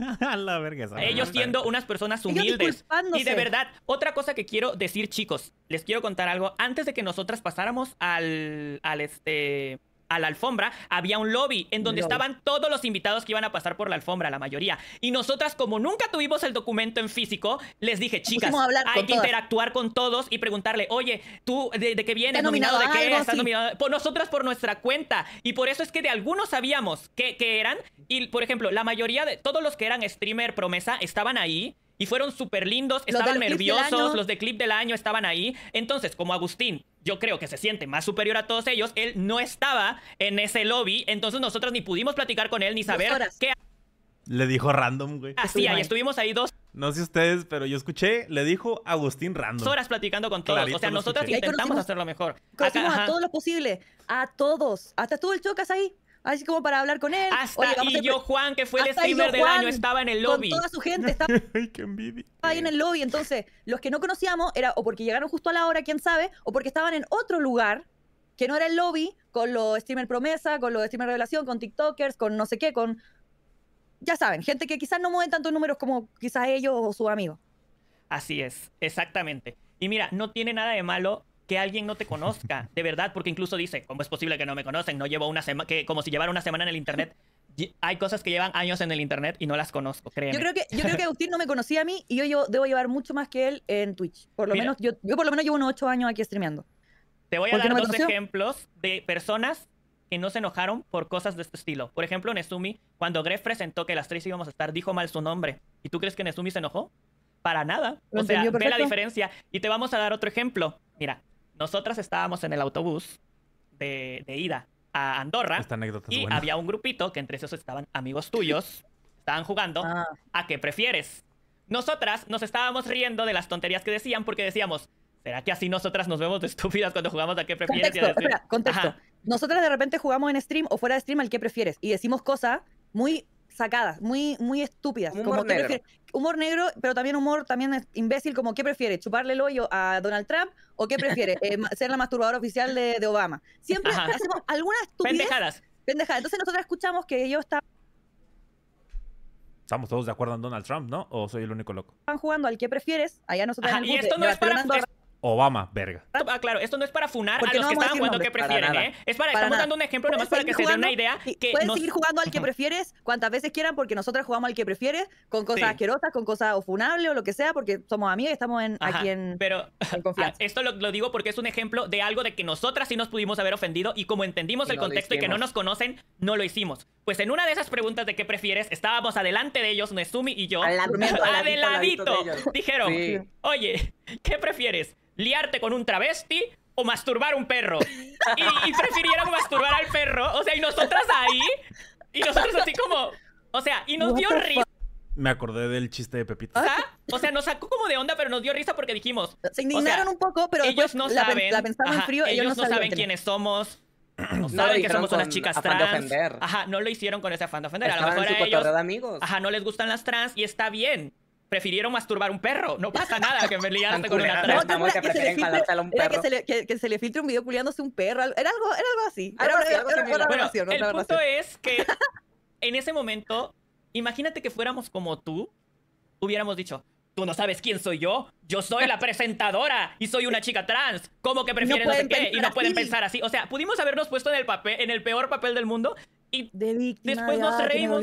ellos siendo unas personas humildes. Y de verdad, otra cosa que quiero decir, chicos, les quiero contar algo. Antes de que nosotras pasáramos al, al este, a la alfombra, había un lobby en donde estaban todos los invitados que iban a pasar por la alfombra, la mayoría. Y nosotras, como nunca tuvimos el documento en físico, les dije, chicas, hay que interactuar con todos y preguntarle, oye, ¿tú de, qué vienes? ¿Nominado, de qué? ¿Estás Por nosotras, por nuestra cuenta. Y por eso es que de algunos sabíamos que, que eran. Y, por ejemplo, la mayoría de todos los que eran streamer promesa estaban ahí y fueron súper lindos, estaban nerviosos, los de clip del año estaban ahí. Entonces, como Agustín, yo creo que se siente más superior a todos ellos, él no estaba en ese lobby, entonces nosotros ni pudimos platicar con él ni saber qué le dijo random, güey. Así, ahí estuvimos ahí dos. No sé ustedes, pero yo escuché, le dijo Agustín Random. horas platicando con todos. o sea, nosotros intentamos hacer lo mejor. hacemos a todo lo posible. A todos. Hasta tú el chocas ahí así como para hablar con él. Hasta y yo, Juan, que fue el streamer del año, estaba en el lobby. Con toda su gente estaba, Ay, qué envidia. ahí en el lobby. Entonces, los que no conocíamos era o porque llegaron justo a la hora, quién sabe, o porque estaban en otro lugar que no era el lobby, con los streamer promesa, con los streamer revelación, con tiktokers, con no sé qué, con... Ya saben, gente que quizás no mueve tantos números como quizás ellos o sus amigos. Así es, exactamente. Y mira, no tiene nada de malo que alguien no te conozca, de verdad, porque incluso dice, ¿cómo es posible que no me conocen? No llevo una semana, que como si llevara una semana en el internet. Hay cosas que llevan años en el internet y no las conozco, créeme. Yo creo que, yo creo que Agustín no me conocía a mí y yo yo debo llevar mucho más que él en Twitch. Por lo menos, yo, yo, por lo menos llevo unos ocho años aquí streameando. Te voy a dar dos ejemplos de personas que no se enojaron por cosas de este estilo. Por ejemplo, Nesumi cuando Gref presentó que las tres íbamos a estar, dijo mal su nombre. ¿Y tú crees que Nesumi se enojó? Para nada. o sea, ve la diferencia. Y te vamos a dar otro ejemplo. Mira, nosotras estábamos en el autobús de, ida a Andorra. y había un grupito que entre esos estaban amigos tuyos. Estaban jugando ah. a qué prefieres. Nosotras nos estábamos riendo de las tonterías que decían porque decíamos, ¿será que así nosotras nos vemos de estúpidas cuando jugamos a qué prefieres? Contexto, Nosotras de repente jugamos en stream o fuera de stream al qué prefieres y decimos cosas muy sacadas, muy, muy estúpidas. Humor negro. Humor negro, pero también humor también imbécil, como ¿qué prefiere? ¿Chuparle el hoyo a Donald Trump o qué prefiere? Eh, ser la masturbadora oficial de, Obama. Siempre hacemos algunas estupidez. Pendejadas. Entonces nosotros escuchamos que ellos están... Estamos todos de acuerdo en Donald Trump, ¿no? ¿O soy el único loco? Están jugando al que prefieres. Allá nosotros. y esto no, Obama, verga. Ah, claro, esto no es para funar a los que están jugando que prefieren, ¿eh? Es para, estamos dando un ejemplo nomás para que se den una idea. puedes seguir jugando al que prefieres cuantas veces quieran, porque nosotras jugamos al que prefieres, con cosas asquerosas, con cosas o o lo que sea, porque somos amigas y estamos en, aquí en, Pero, Esto lo, digo porque es un ejemplo de algo de que nosotras sí nos pudimos haber ofendido y como entendimos el contexto y que no nos conocen, no lo hicimos. Pues en una de esas preguntas de qué prefieres, estábamos adelante de ellos, Nezumi y yo. adeladito. Dijeron, oye, ¿qué prefieres? liarte con un travesti o masturbar un perro. Y, prefirieron masturbar al perro. O sea, y nosotras ahí. Y nosotros así como. O sea, y nos dio risa. Me acordé del chiste de Pepito. O sea, nos sacó como de onda, pero nos dio risa porque dijimos. Se indignaron un poco, pero ellos no la, saben. La pensaban en frío. Ellos, no, saben quiénes somos. No saben que somos unas chicas trans. Ajá, no lo hicieron con ese afán de ofender. a lo mejor a ellos. De amigos. Ajá, no les gustan las trans y está bien prefirieron masturbar un perro. No pasa nada que me liaste con una trans. No, que, se un que, se le, que, filtre un video culiándose un perro. Era algo, era algo así. Era, bueno, el punto es que en ese momento, imagínate que fuéramos como tú, hubiéramos dicho, tú no sabes quién soy yo. Yo soy la presentadora y soy una chica trans. ¿Cómo que prefieren no, Y no pueden pensar así. O sea, pudimos habernos puesto en el papel, en el peor papel del mundo y de después nos reímos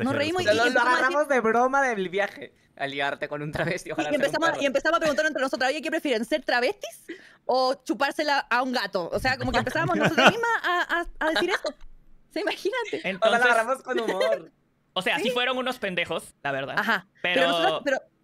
nos reímos y, nos lo, agarramos de broma del viaje a liarte con un travesti. y, empezamos, y empezamos a preguntar entre nosotros, oye, ¿qué prefieren? ¿Ser travestis o chupársela a un gato? O sea, como que empezábamos nosotros mismas a, a, decir esto se imagínate. Entonces, lo agarramos con humor. O sea, sí. fueron unos pendejos, la verdad. Pero,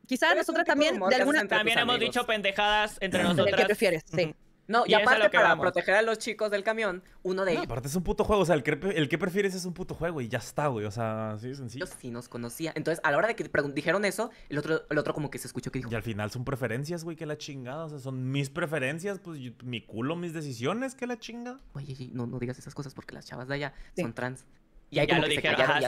quizás nosotras también de alguna También hemos dicho pendejadas entre nosotras. ¿Qué prefieres? Sí. No, y, aparte para proteger a los chicos del camión, uno de ellos. aparte es un puto juego, o sea, el que, el prefieres es un puto juego y ya está, güey, o sea, así de sencillo. Yo sí nos conocía. Entonces, a la hora de que dijeron eso, el otro, el otro como que se escuchó que dijo. Y al final son preferencias, güey, que la chingada, o sea, son mis preferencias, pues mi culo, mis decisiones, que la chingada. Oye, no, no digas esas cosas porque las chavas de allá son trans. Y ahí ya lo que se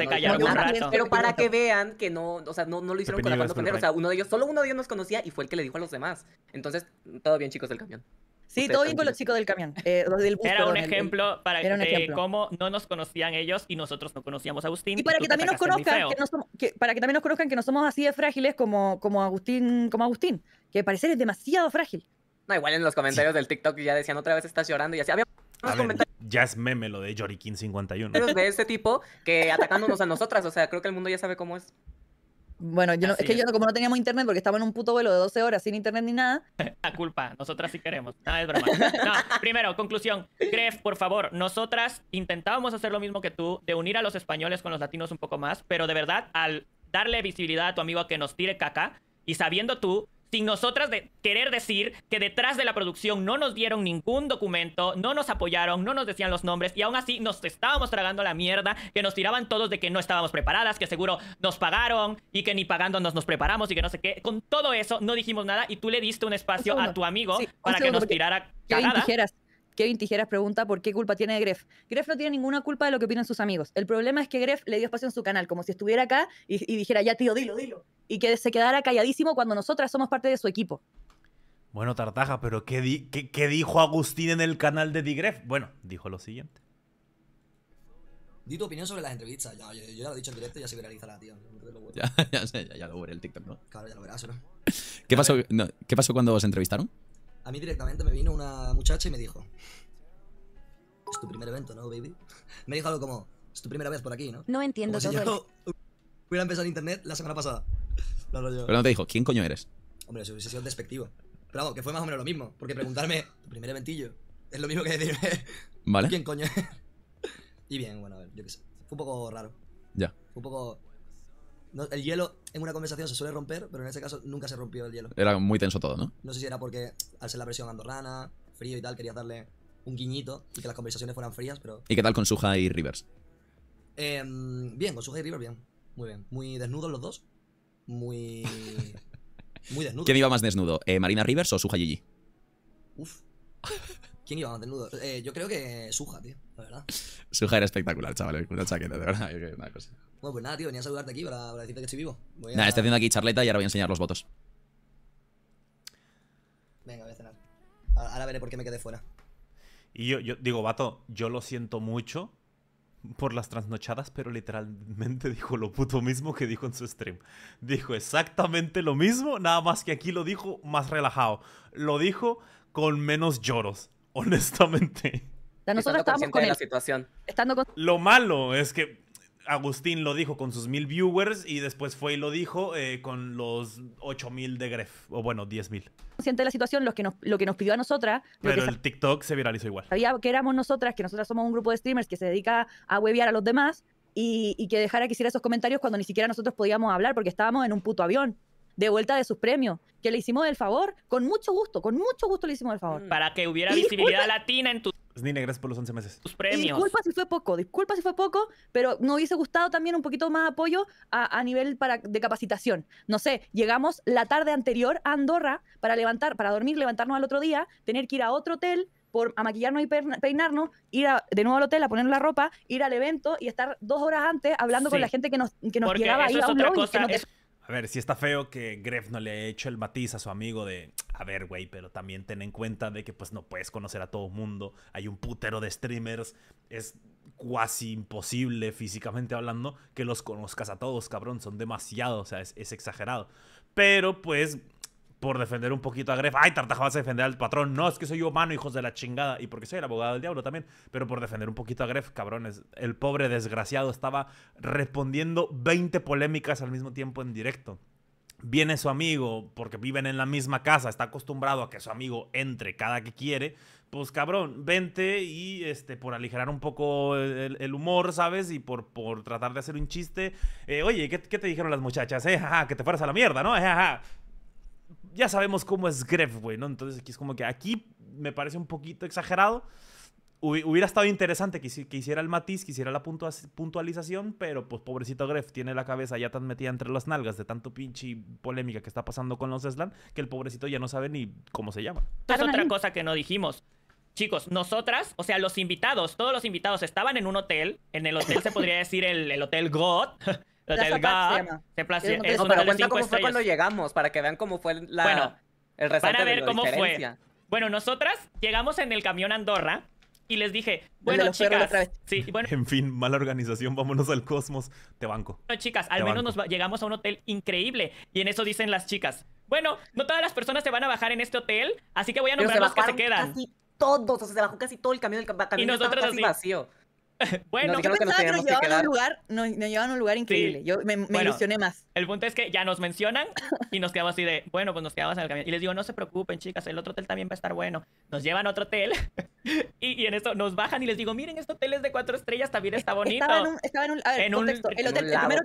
callaron, Pero para que vean que no, o sea, no, lo hicieron con la de O sea, uno de ellos, solo uno de ellos nos conocía y fue el que le dijo a los demás. Entonces, todo bien, chicos del camión. Sí, todo bien con los chicos del camión. Eh, era un ejemplo para De cómo no nos conocían ellos y nosotros no conocíamos a Agustín. Y para que también nos conozcan, que no somos, para que también nos conozcan que no somos así de frágiles como, como Agustín, como Agustín, que parecer es demasiado frágil. No, igual en los comentarios del TikTok ya decían otra vez estás llorando y así ya es meme lo de Yorikin 51. De este tipo que atacándonos a nosotras, o sea, creo que el mundo ya sabe cómo es. Bueno, yo es, que yo como no teníamos internet porque estaba en un puto vuelo de 12 horas sin internet ni nada. La culpa, nosotras sí queremos. No, es broma. primero, conclusión. Gref, por favor, nosotras intentábamos hacer lo mismo que tú, de unir a los españoles con los latinos un poco más, pero de verdad, al darle visibilidad a tu amigo a que nos tire caca, y sabiendo tú sin nosotras de querer decir que detrás de la producción no nos dieron ningún documento, no nos apoyaron, no nos decían los nombres y aún así nos estábamos tragando la mierda que nos tiraban todos de que no estábamos preparadas, que seguro nos pagaron y que ni pagándonos nos preparamos y que no sé qué. Con todo eso no dijimos nada y tú le diste un espacio a tu amigo para que nos tirara cagada. Kevin Tijeras pregunta por qué culpa tiene Gref. Gref no tiene ninguna culpa de lo que opinan sus amigos. El problema es que Gref le dio espacio en su canal, como si estuviera acá y dijera, ya tío, dilo, dilo y que se quedara calladísimo cuando nosotras somos parte de su equipo. Bueno, Tartaja, pero ¿qué, dijo Agustín en el canal de Digref? Bueno, dijo lo siguiente. Di tu opinión sobre las entrevistas. Ya, yo, ya lo he dicho en directo, ya se viralizará, la ya, lo veré el TikTok, ¿no? Claro, ya lo verás, ¿Qué, pasó, cuando os entrevistaron? A mí directamente me vino una muchacha y me dijo: Es tu primer evento, ¿no, baby? Me dijo algo como: Es tu primera vez por aquí, ¿no? No entiendo todo. Si yo en internet la semana pasada. Pero no te dijo, ¿quién coño eres? Hombre, eso hubiese sido despectivo. Pero que fue más o menos lo mismo. Porque preguntarme, tu primer eventillo, es lo mismo que decirme, ¿quién coño eres? Y bien, bueno, a ver, yo qué sé. Fue un poco raro. Ya. Fue un poco. el hielo en una conversación se suele romper, pero en este caso nunca se rompió el hielo. Era muy tenso todo, ¿no? No sé si era porque al ser la presión andorrana, frío y tal, Quería darle un guiñito y que las conversaciones fueran frías, pero. ¿Y qué tal con Suja y Rivers? Em, bien, con Suja y Rivers bien. Muy bien. Muy desnudos los dos muy. Muy desnudo. ¿Quién iba más desnudo? Eh, ¿Marina Rivers o Suja Gigi? Uf. ¿Quién iba más desnudo? Eh, yo creo que Suja, tío, la verdad. Suja era espectacular, chaval. Una chaqueta, de verdad. Bueno, pues nada, tío, venía a saludarte aquí para, decirte que estoy vivo. Nada, estoy haciendo aquí charleta y ahora voy a enseñar los votos. Venga, voy a cenar. Ahora, veré por qué me quedé fuera. Y yo, yo digo, vato, yo lo siento mucho por las trasnochadas pero literalmente dijo lo puto mismo que dijo en su stream. Dijo exactamente lo mismo, nada más que aquí lo dijo más relajado. Lo dijo con menos lloros, honestamente. nosotros con la situación. Lo malo es que Agustín lo dijo con sus mil viewers y después fue y lo dijo eh, con los ocho mil de Gref, o bueno, diez mil. Consciente de la situación, lo que nos, lo que nos pidió a nosotras. Pero el TikTok se viralizó igual. Sabía que éramos nosotras, que nosotras somos un grupo de streamers que se dedica a huevear a los demás y, que dejara que hiciera esos comentarios cuando ni siquiera nosotros podíamos hablar porque estábamos en un puto avión de vuelta de sus premios, que le hicimos el favor, con mucho gusto, con mucho gusto le hicimos el favor. Para que hubiera visibilidad latina en tu... Nina, gracias por los 11 meses. Tus premios. Disculpa si fue poco, disculpa si fue poco, pero nos hubiese gustado también un poquito más apoyo a, nivel para, de capacitación. No sé, llegamos la tarde anterior a Andorra para levantar, para dormir, levantarnos al otro día, tener que ir a otro hotel, por, a maquillarnos y peinarnos, ir de nuevo al hotel a poner la ropa, ir al evento y estar dos horas antes hablando con la gente que nos, que nos llegaba ahí a un a ver, si está feo que Gref no le haya hecho el matiz a su amigo de, a ver, güey, pero también ten en cuenta de que pues no puedes conocer a todo mundo, hay un putero de streamers, es cuasi imposible físicamente hablando que los conozcas a todos, cabrón, son demasiados. o sea, es exagerado. Pero pues por defender un poquito a Gref. Ay, Tartaja, vas a defender al patrón. No, es que soy yo, humano, hijos de la chingada. Y porque soy el abogado del diablo también. Pero por defender un poquito a Gref, cabrones. El pobre desgraciado estaba respondiendo 20 polémicas al mismo tiempo en directo. Viene su amigo, porque viven en la misma casa, está acostumbrado a que su amigo entre cada que quiere. Pues cabrón, vente y este, por aligerar un poco el, humor, ¿sabes? Y por, por tratar de hacer un chiste. Eh, oye, ¿qué, te dijeron las muchachas? Eh, que te fueras a la mierda, ¿no? Eh, ya sabemos cómo es Gref, güey, ¿no? Entonces aquí es como que aquí me parece un poquito exagerado. Hubiera estado interesante que, hiciera el matiz, que hiciera la puntualización, pero pues pobrecito Gref tiene la cabeza ya tan metida entre las nalgas de tanto pinche polémica que está pasando con los Slan, que el pobrecito ya no sabe ni cómo se llama. Es otra cosa que no dijimos. Chicos, nosotras, o sea, los invitados, todos los invitados estaban en un hotel, en el hotel se podría decir el, el Hotel God, Plaza Gas. se De es no, cuenta cómo fue cuando llegamos, para que vean cómo fue la, bueno, el Van a ver cómo fue. Bueno, nosotras llegamos en el camión Andorra y les dije, bueno, chicas. Sí, bueno, en fin, mala organización, vámonos al cosmos. Te banco. Bueno, chicas, al menos nos llegamos a un hotel increíble. Y en eso dicen las chicas. Bueno, no todas las personas se van a bajar en este hotel, así que voy a nombrar las que se quedan. Casi todos, o sea, se bajó casi todo el camión, el camión y nosotros estaba casi así, vacío. bueno, yo pensaba que nos, que llevaban a un lugar, nos, a un lugar increíble. Yo me, ilusioné más. El punto es que ya nos mencionan y nos quedamos así de, bueno, pues nos quedamos en el camión. Y les digo, no se preocupen, chicas, el otro hotel también va a estar bueno. Nos llevan a otro hotel y, y, en eso nos bajan y les digo, miren, este hotel es de cuatro estrellas, también está bonito. Estaba en un, estaba en un, a ver, el hotel, el primer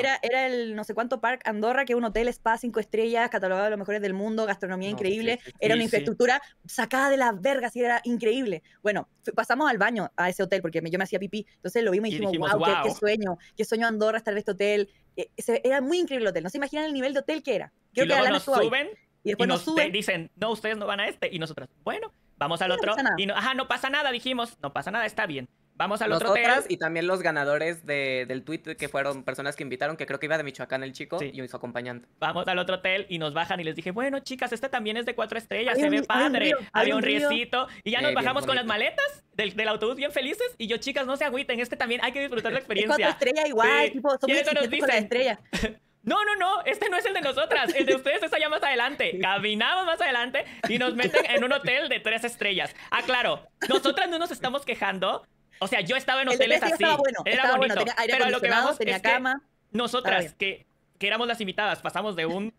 era, era, el no sé cuánto Park Andorra, que es un hotel spa cinco estrellas, catalogado de los mejores del mundo, gastronomía increíble, era una infraestructura sacada de las vergas y era increíble. Bueno, pasamos al baño a ese hotel porque yo me hacía pipí. Entonces lo vimos y dijimos, wow, Qué, sueño, qué sueño Andorra estar en este hotel. E, era muy increíble el hotel, no se imaginan el nivel de hotel que era. Creo y luego que nos suben y después nos, dicen, no, ustedes no van a este. Y nosotros, bueno, vamos al otro. Y no, ajá, no pasa nada, dijimos, no pasa nada, está bien. Vamos al otro hotel y también los ganadores de, del tweet que fueron personas que invitaron, que creo que iba de Michoacán el chico y su acompañante. Vamos al otro hotel y nos bajan y les dije, bueno, chicas, este también es de cuatro estrellas, se ve padre, había un, riesito Y ya nos eh, bajamos con las maletas del, del, autobús bien felices y yo, chicas, no se agüiten, este también hay que disfrutar la experiencia. cuatro estrellas igual, tipo, somos con la estrella. No, no, no, este no es el de nosotras, el de ustedes está allá más adelante. Caminamos más adelante y nos meten en un hotel de tres estrellas. Ah, claro, nosotras no nos estamos quejando o sea, yo estaba en hoteles así. Era bonito. Bueno, tenía lo que vamos cama. nosotras, que, éramos las invitadas, pasamos de un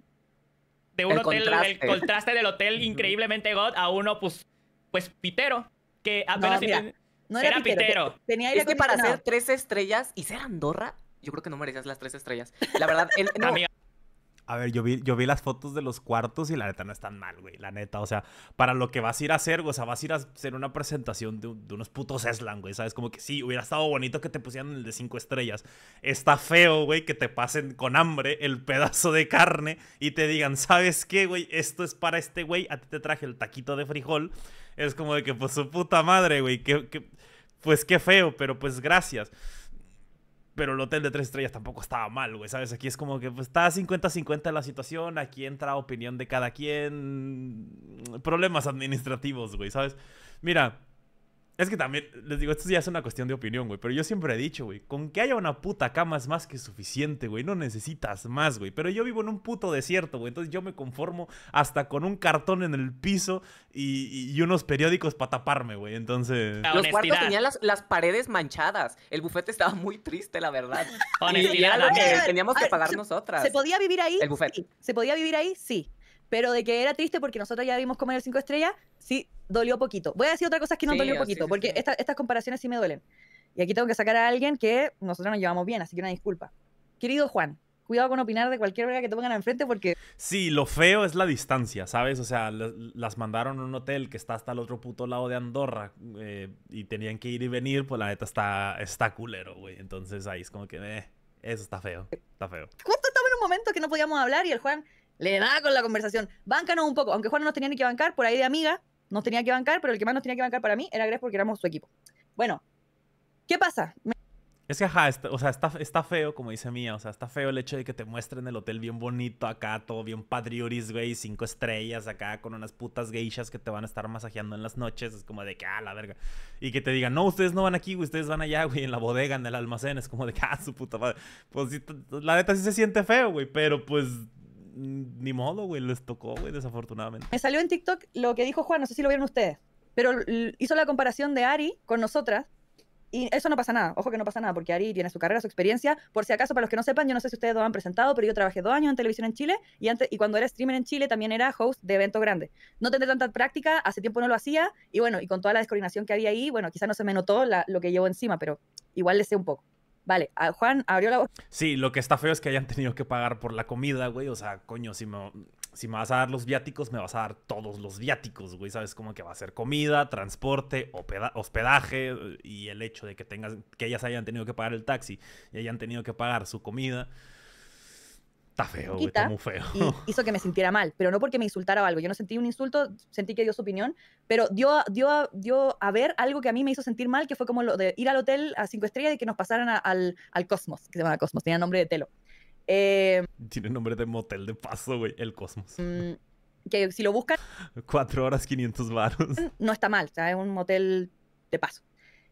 de un hotel, contraste. el contraste del hotel increíblemente god a uno, pues, pues pitero, que apenas... No, no era, pitero. Tenía es que para ser tres estrellas y ser Andorra, yo creo que no merecías las tres estrellas. La verdad, en no, a ver, yo vi, yo vi las fotos de los cuartos y la neta no están mal, güey. La neta, o sea, para lo que vas a ir a hacer, güey, o sea, vas a ir a hacer una presentación de, unos putos Eslan, güey, ¿sabes? Como que sí, hubiera estado bonito que te pusieran el de cinco estrellas. Está feo, güey, que te pasen con hambre el pedazo de carne y te digan, ¿sabes qué, güey? Esto es para este güey, a ti te traje el taquito de frijol. Es como de que, pues su puta madre, güey, pues qué feo, pero pues gracias pero el hotel de tres estrellas tampoco estaba mal, güey, ¿sabes? Aquí es como que pues, está 50-50 la situación, aquí entra opinión de cada quien, problemas administrativos, güey, ¿sabes? Mira, es que también, les digo, esto ya es una cuestión de opinión, güey. Pero yo siempre he dicho, güey, con que haya una puta cama es más que suficiente, güey. No necesitas más, güey. Pero yo vivo en un puto desierto, güey. Entonces yo me conformo hasta con un cartón en el piso y, unos periódicos para taparme, güey. Entonces. Los cuartos tenían las, paredes manchadas. El bufete estaba muy triste, la verdad. teníamos que pagar nosotras. ¿Se podía vivir ahí? ¿Se podía vivir ahí? Sí pero de que era triste porque nosotros ya vimos comer el 5 estrellas, sí, dolió poquito. Voy a decir otra cosa que no dolió ah, poquito, porque estas comparaciones sí me duelen. Y aquí tengo que sacar a alguien que nosotros nos llevamos bien, así que una disculpa. Querido Juan, cuidado con opinar de cualquier verga que te pongan enfrente porque... Sí, lo feo es la distancia, ¿sabes? O sea, las mandaron a un hotel que está hasta el otro puto lado de Andorra eh, y tenían que ir y venir, pues la neta está, está culero, güey. Entonces ahí es como que, eh, eso está feo, está feo. Justo estaba en un momento que no podíamos hablar y el Juan le da con la conversación. Báncanos un poco. Aunque Juan no nos tenía que bancar, por ahí de amiga, nos tenía que bancar, pero el que más nos tenía que bancar para mí era Gref porque éramos su equipo. Bueno, ¿qué pasa? Es que, ajá, o sea, está, feo, como dice Mía, o sea, está feo el hecho de que te muestren el hotel bien bonito acá, todo bien padrioris, güey, cinco estrellas acá, con unas putas geishas que te van a estar masajeando en las noches, es como de que, ah, la verga. Y que te digan, no, ustedes no van aquí, güey, ustedes van allá, güey, en la bodega, en el almacén, es como de que, ah, su puta madre. Pues sí, la neta sí se siente feo, güey, pero pues Mm, ni modo, güey, les tocó, güey, desafortunadamente. Me salió en TikTok lo que dijo Juan, no sé si lo vieron ustedes, pero hizo la comparación de Ari con nosotras. Y eso no pasa nada, ojo que no pasa nada, porque Ari tiene su carrera, su experiencia. Por si acaso, para los que no sepan, yo no sé si ustedes lo han presentado, pero yo trabajé dos años en televisión en Chile y, antes, y cuando era streamer en Chile también era host de eventos grandes. No tendré tanta práctica, hace tiempo no lo hacía y bueno, y con toda la descoordinación que había ahí, bueno, quizás no se me notó la, lo que llevo encima, pero igual le sé un poco. Vale, Juan abrió la Sí, lo que está feo es que hayan tenido que pagar por la comida, güey. O sea, coño, si me, si me vas a dar los viáticos, me vas a dar todos los viáticos, güey. ¿Sabes cómo que va a ser comida, transporte, hospedaje y el hecho de que, tengas, que ellas hayan tenido que pagar el taxi y hayan tenido que pagar su comida? está feo, güey. está muy feo. Y hizo que me sintiera mal, pero no porque me insultara o algo. Yo no sentí un insulto, sentí que dio su opinión, pero dio, dio, dio a ver algo que a mí me hizo sentir mal, que fue como lo de ir al hotel a cinco estrellas y que nos pasaran al, al Cosmos, que se llama Cosmos, tenía nombre de Telo. Eh, Tiene nombre de motel de paso, güey, el Cosmos. Mm, que si lo buscan... Cuatro horas, 500 varos. No está mal, o sea, es un motel de paso.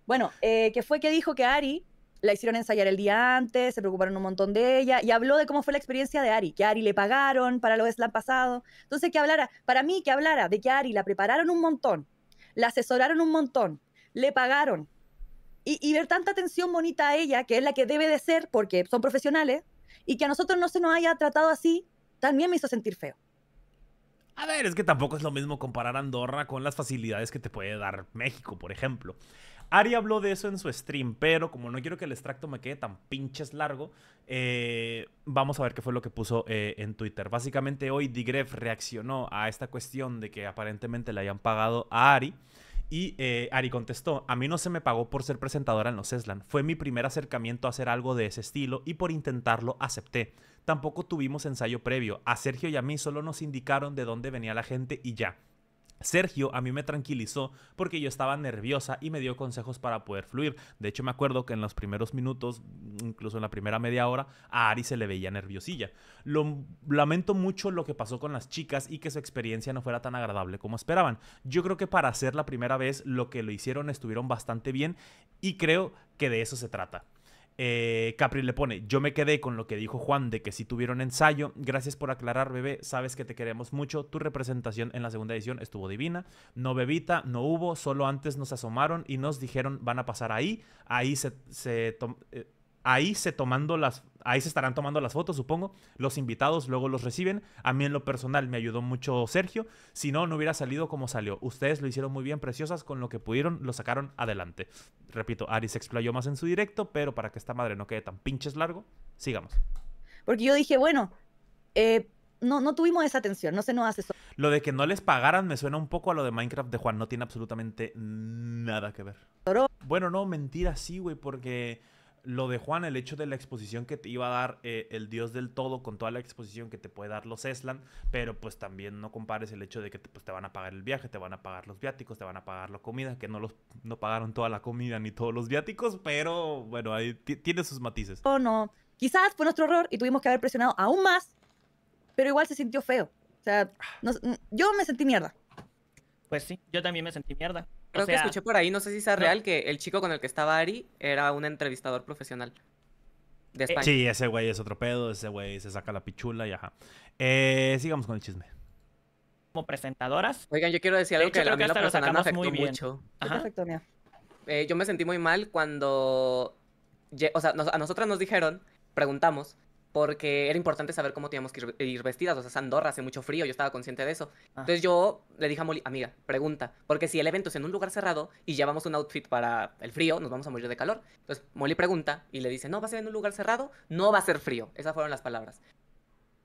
Bueno, eh, que fue que dijo que Ari la hicieron ensayar el día antes, se preocuparon un montón de ella y habló de cómo fue la experiencia de Ari, que a Ari le pagaron para lo de slam pasado. Entonces, que hablara, para mí, que hablara de que a Ari la prepararon un montón, la asesoraron un montón, le pagaron. Y, y ver tanta atención bonita a ella, que es la que debe de ser porque son profesionales, y que a nosotros no se nos haya tratado así, también me hizo sentir feo. A ver, es que tampoco es lo mismo comparar Andorra con las facilidades que te puede dar México, por ejemplo. Ari habló de eso en su stream, pero como no quiero que el extracto me quede tan pinches largo, eh, vamos a ver qué fue lo que puso eh, en Twitter. Básicamente hoy Digref reaccionó a esta cuestión de que aparentemente le hayan pagado a Ari. Y eh, Ari contestó, a mí no se me pagó por ser presentadora en los Eslan. Fue mi primer acercamiento a hacer algo de ese estilo y por intentarlo acepté. Tampoco tuvimos ensayo previo. A Sergio y a mí solo nos indicaron de dónde venía la gente y ya. Sergio a mí me tranquilizó porque yo estaba nerviosa y me dio consejos para poder fluir. De hecho, me acuerdo que en los primeros minutos, incluso en la primera media hora, a Ari se le veía nerviosilla. Lo, lamento mucho lo que pasó con las chicas y que su experiencia no fuera tan agradable como esperaban. Yo creo que para hacer la primera vez lo que lo hicieron estuvieron bastante bien y creo que de eso se trata. Eh, Capri le pone, yo me quedé con lo que dijo Juan de que si tuvieron ensayo, gracias por aclarar, bebé, sabes que te queremos mucho, tu representación en la segunda edición estuvo divina, no bebita, no hubo, solo antes nos asomaron y nos dijeron van a pasar ahí, ahí se, se, eh, Ahí se, tomando las, ahí se estarán tomando las fotos, supongo. Los invitados luego los reciben. A mí en lo personal me ayudó mucho Sergio. Si no, no hubiera salido como salió. Ustedes lo hicieron muy bien, preciosas, con lo que pudieron, lo sacaron adelante. Repito, Ari se explayó más en su directo, pero para que esta madre no quede tan pinches largo, sigamos. Porque yo dije, bueno, eh, no, no tuvimos esa atención, no se nos hace Lo de que no les pagaran me suena un poco a lo de Minecraft de Juan, no tiene absolutamente nada que ver. Bueno, no, mentira, sí, güey, porque lo de Juan, el hecho de la exposición que te iba a dar eh, el Dios del Todo con toda la exposición que te puede dar los Eslan, pero pues también no compares el hecho de que te, pues, te van a pagar el viaje, te van a pagar los viáticos, te van a pagar la comida, que no los no pagaron toda la comida ni todos los viáticos, pero bueno, ahí tiene sus matices. oh, no, quizás fue nuestro error y tuvimos que haber presionado aún más, pero igual se sintió feo. O sea, yo me sentí mierda. Pues sí, yo también me sentí mierda. Creo que escuché por ahí, no sé si sea real, que el chico con el que estaba Ari era un entrevistador profesional. De eh, España. Sí, ese güey es otro pedo, ese güey se saca la pichula y ajá. Eh, sigamos con el chisme. Como presentadoras. Oigan, yo quiero decir algo que a mí afectó mucho. Perfecto, eh, yo me sentí muy mal cuando... O sea, a nosotras nos dijeron, preguntamos, porque era importante saber cómo teníamos que ir, vestidas. O sea, es Andorra, hace mucho frío, yo estaba consciente de eso. Ah. Entonces yo le dije a Molly, amiga, pregunta, porque si el evento es en un lugar cerrado y llevamos un outfit para el frío, nos vamos a morir de calor. Entonces Molly pregunta y le dice, no, va a ser en un lugar cerrado, no va a ser frío. Esas fueron las palabras.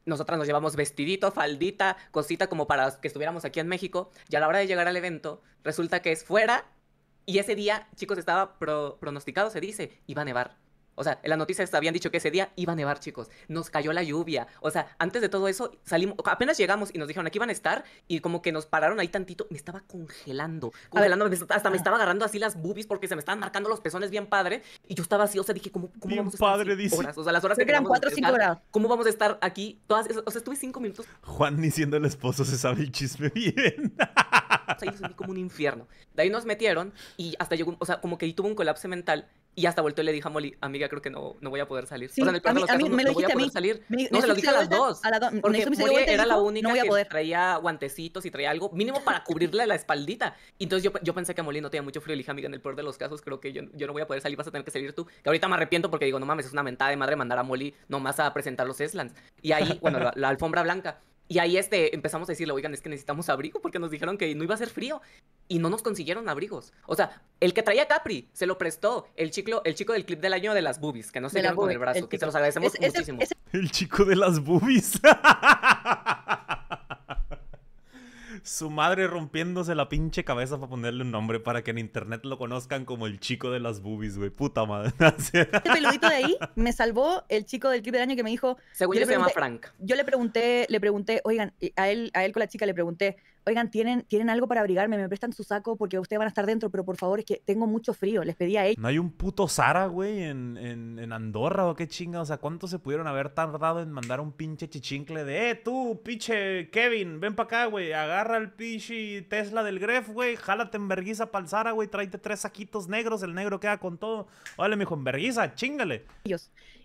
Nosotras nos llevamos vestidito, faldita, cosita como para que estuviéramos aquí en México. Y a la hora de llegar al evento, resulta que es fuera. Y ese día, chicos, estaba pronosticado, se dice, iba a nevar. O sea, en las noticias habían dicho que ese día iba a nevar, chicos. Nos cayó la lluvia. O sea, antes de todo eso, salimos, apenas llegamos y nos dijeron aquí van a estar y como que nos pararon ahí tantito. Me estaba congelando. Congelando, hasta me estaba agarrando así las boobies porque se me estaban marcando los pezones bien padre. Y yo estaba así, o sea, dije, ¿cómo, cómo vamos a estar padre, dice. O sea, las horas que eran cuatro ¿Cómo vamos a estar aquí? o sea, estuve cinco minutos. Juan ni siendo el esposo se sabe el chisme bien. o sea, yo como un infierno. De ahí nos metieron y hasta llegó, o sea, como que ahí tuvo un colapso mental y hasta vuelto y le dije a Molly, amiga, creo que no, no voy a poder salir. o sea, en el me no, voy a poder salir. no, se lo dije a las dos. A la dos porque era la única no que traía guantecitos y traía algo mínimo para cubrirle la espaldita. entonces yo, pensé que a Molly no tenía mucho frío. Le dije, amiga, en el peor de los casos, creo que yo, yo no voy a poder salir, vas a tener que salir tú. Que ahorita me arrepiento porque digo, no mames, es una mentada de madre mandar a Molly nomás a presentar los Eslands. Y ahí, bueno, la alfombra blanca. Y ahí este, empezamos a decirle, oigan, es que necesitamos abrigo porque nos dijeron que no iba a ser frío. Y no nos consiguieron abrigos. O sea, el que traía Capri se lo prestó el, chico, el chico del clip del año de las boobies, que no se dieron con el brazo, que se los agradecemos muchísimo. el, el chico de las boobies. su madre rompiéndose la pinche cabeza para ponerle un nombre para que en internet lo conozcan como el chico de las boobies, güey. Puta madre. Este peludito de ahí me salvó el chico del clip de año que me dijo. Según yo, se llama Frank. Yo le pregunté, le pregunté, oigan, a él, a él con la chica le pregunté, oigan, ¿tienen, tienen algo para abrigarme, me prestan su saco porque ustedes van a estar dentro, pero por favor, es que tengo mucho frío, les pedí a ¿No hay un puto Sara, güey, en, Andorra o qué chinga? O sea, ¿cuánto se pudieron haber tardado en mandar un pinche chichincle de, eh, tú, pinche Kevin, ven para acá, güey, agarra el pinche Tesla del Gref, güey, jálate en verguiza para el Sara, güey, tráete tres saquitos negros, el negro queda con todo. Órale, mijo, en verguiza, chingale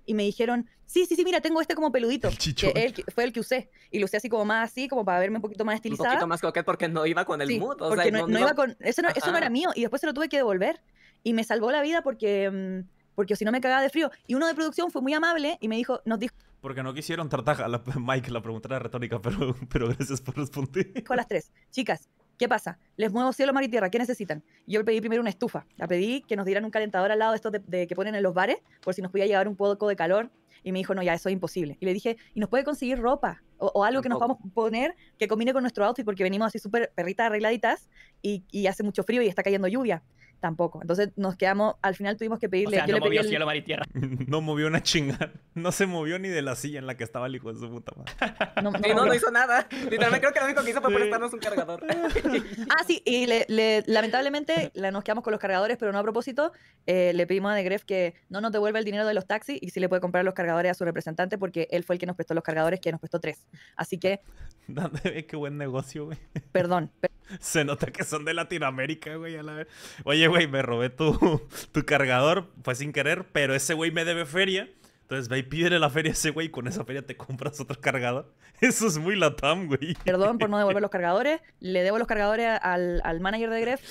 y me dijeron, sí, sí, sí, mira, tengo este como peludito. El que fue el que usé. Y lo usé así como más así, como para verme un poquito más estilizada. Un poquito más coquet porque no iba con el mood. O sea, no, iba con... Eso no, era mío. Y después se lo tuve que devolver. Y me salvó la vida porque... Mm, porque si no me cagaba de frío. Y uno de producción fue muy amable y me dijo, nos dijo... Porque no quisieron tratar a Mike, la pregunta era retórica, pero, pero gracias por responder. Con las tres. Chicas, ¿Qué pasa? Les muevo cielo, mar y tierra. ¿Qué necesitan? Yo le pedí primero una estufa. La pedí que nos dieran un calentador al lado de estos de, que ponen en los bares, por si nos podía llevar un poco de calor. Y me dijo, no, ya, eso es imposible. Y le dije, ¿y nos puede conseguir ropa? O, algo que nos vamos a poner que combine con nuestro outfit, porque venimos así súper perritas arregladitas y hace mucho frío y está cayendo lluvia tampoco. Entonces nos quedamos, al final tuvimos que pedirle... O sea, yo no le movió cielo, No movió una chingada. No se movió ni de la silla en la que estaba el hijo de su puta madre. No, no, hizo nada. Literalmente creo que lo único que hizo fue prestarnos un cargador. ah, sí, y le, lamentablemente nos quedamos con los cargadores, pero no a propósito. Eh, le pedimos a De Gref que no nos devuelva el dinero de los taxis y si le puede comprar los cargadores a su representante porque él fue el que nos prestó los cargadores, que nos prestó tres. Así que... Qué buen negocio, güey. Perdón, Se nota que son de Latinoamérica, güey. A la vez. Oye, güey, me robé tu, tu cargador, fue sin querer, pero ese güey me debe feria. Entonces ve y pídele la feria a ese güey y con esa feria te compras otro cargador. Eso es muy latam, güey. Perdón por no devolver los cargadores. Le debo los cargadores al, manager de Gref.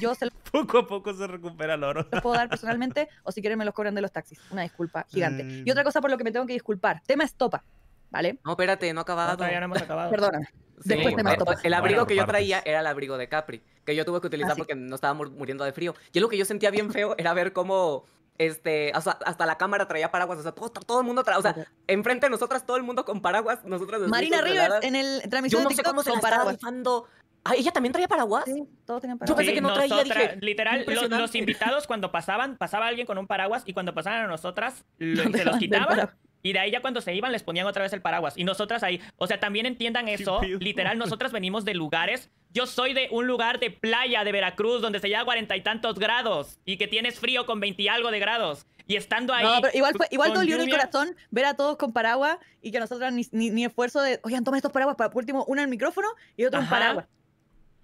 Yo se los... Poco a poco se recupera el oro. Los puedo dar personalmente o si quieren me los cobran de los taxis. Una disculpa gigante. Mm. Y otra cosa por lo que me tengo que disculpar. Tema estopa. No, espérate, no ha acabado. todavía no hemos acabado. Perdona. El abrigo que yo traía era el abrigo de Capri, que yo tuve que utilizar ah, porque nos no muriendo de frío. Y lo que yo sentía bien feo era ver cómo este, hasta, la cámara traía paraguas, o sea, todo, el mundo traía, o sea, enfrente de nosotras todo el mundo con paraguas, nosotras Marina Rivers en el transmisión de TikTok, cómo se con paraguas. Ah, ella también traía paraguas. Sí, todos tenían paraguas. Yo pensé que no traía, literal los, invitados cuando pasaban, pasaba alguien con un paraguas y cuando pasaban a nosotras se los quitaban y de ahí ya cuando se iban les ponían otra vez el paraguas. Y nosotras ahí, o sea, también entiendan eso. Literal, nosotras venimos de lugares. Yo soy de un lugar de playa de Veracruz donde se llega cuarenta y tantos grados y que tienes frío con veinti algo de grados. Y estando ahí. igual, igual dolió el corazón ver a todos con paraguas y que nosotras ni, ni, esfuerzo de, oigan, toma estos paraguas para último, uno en el micrófono y otro paraguas.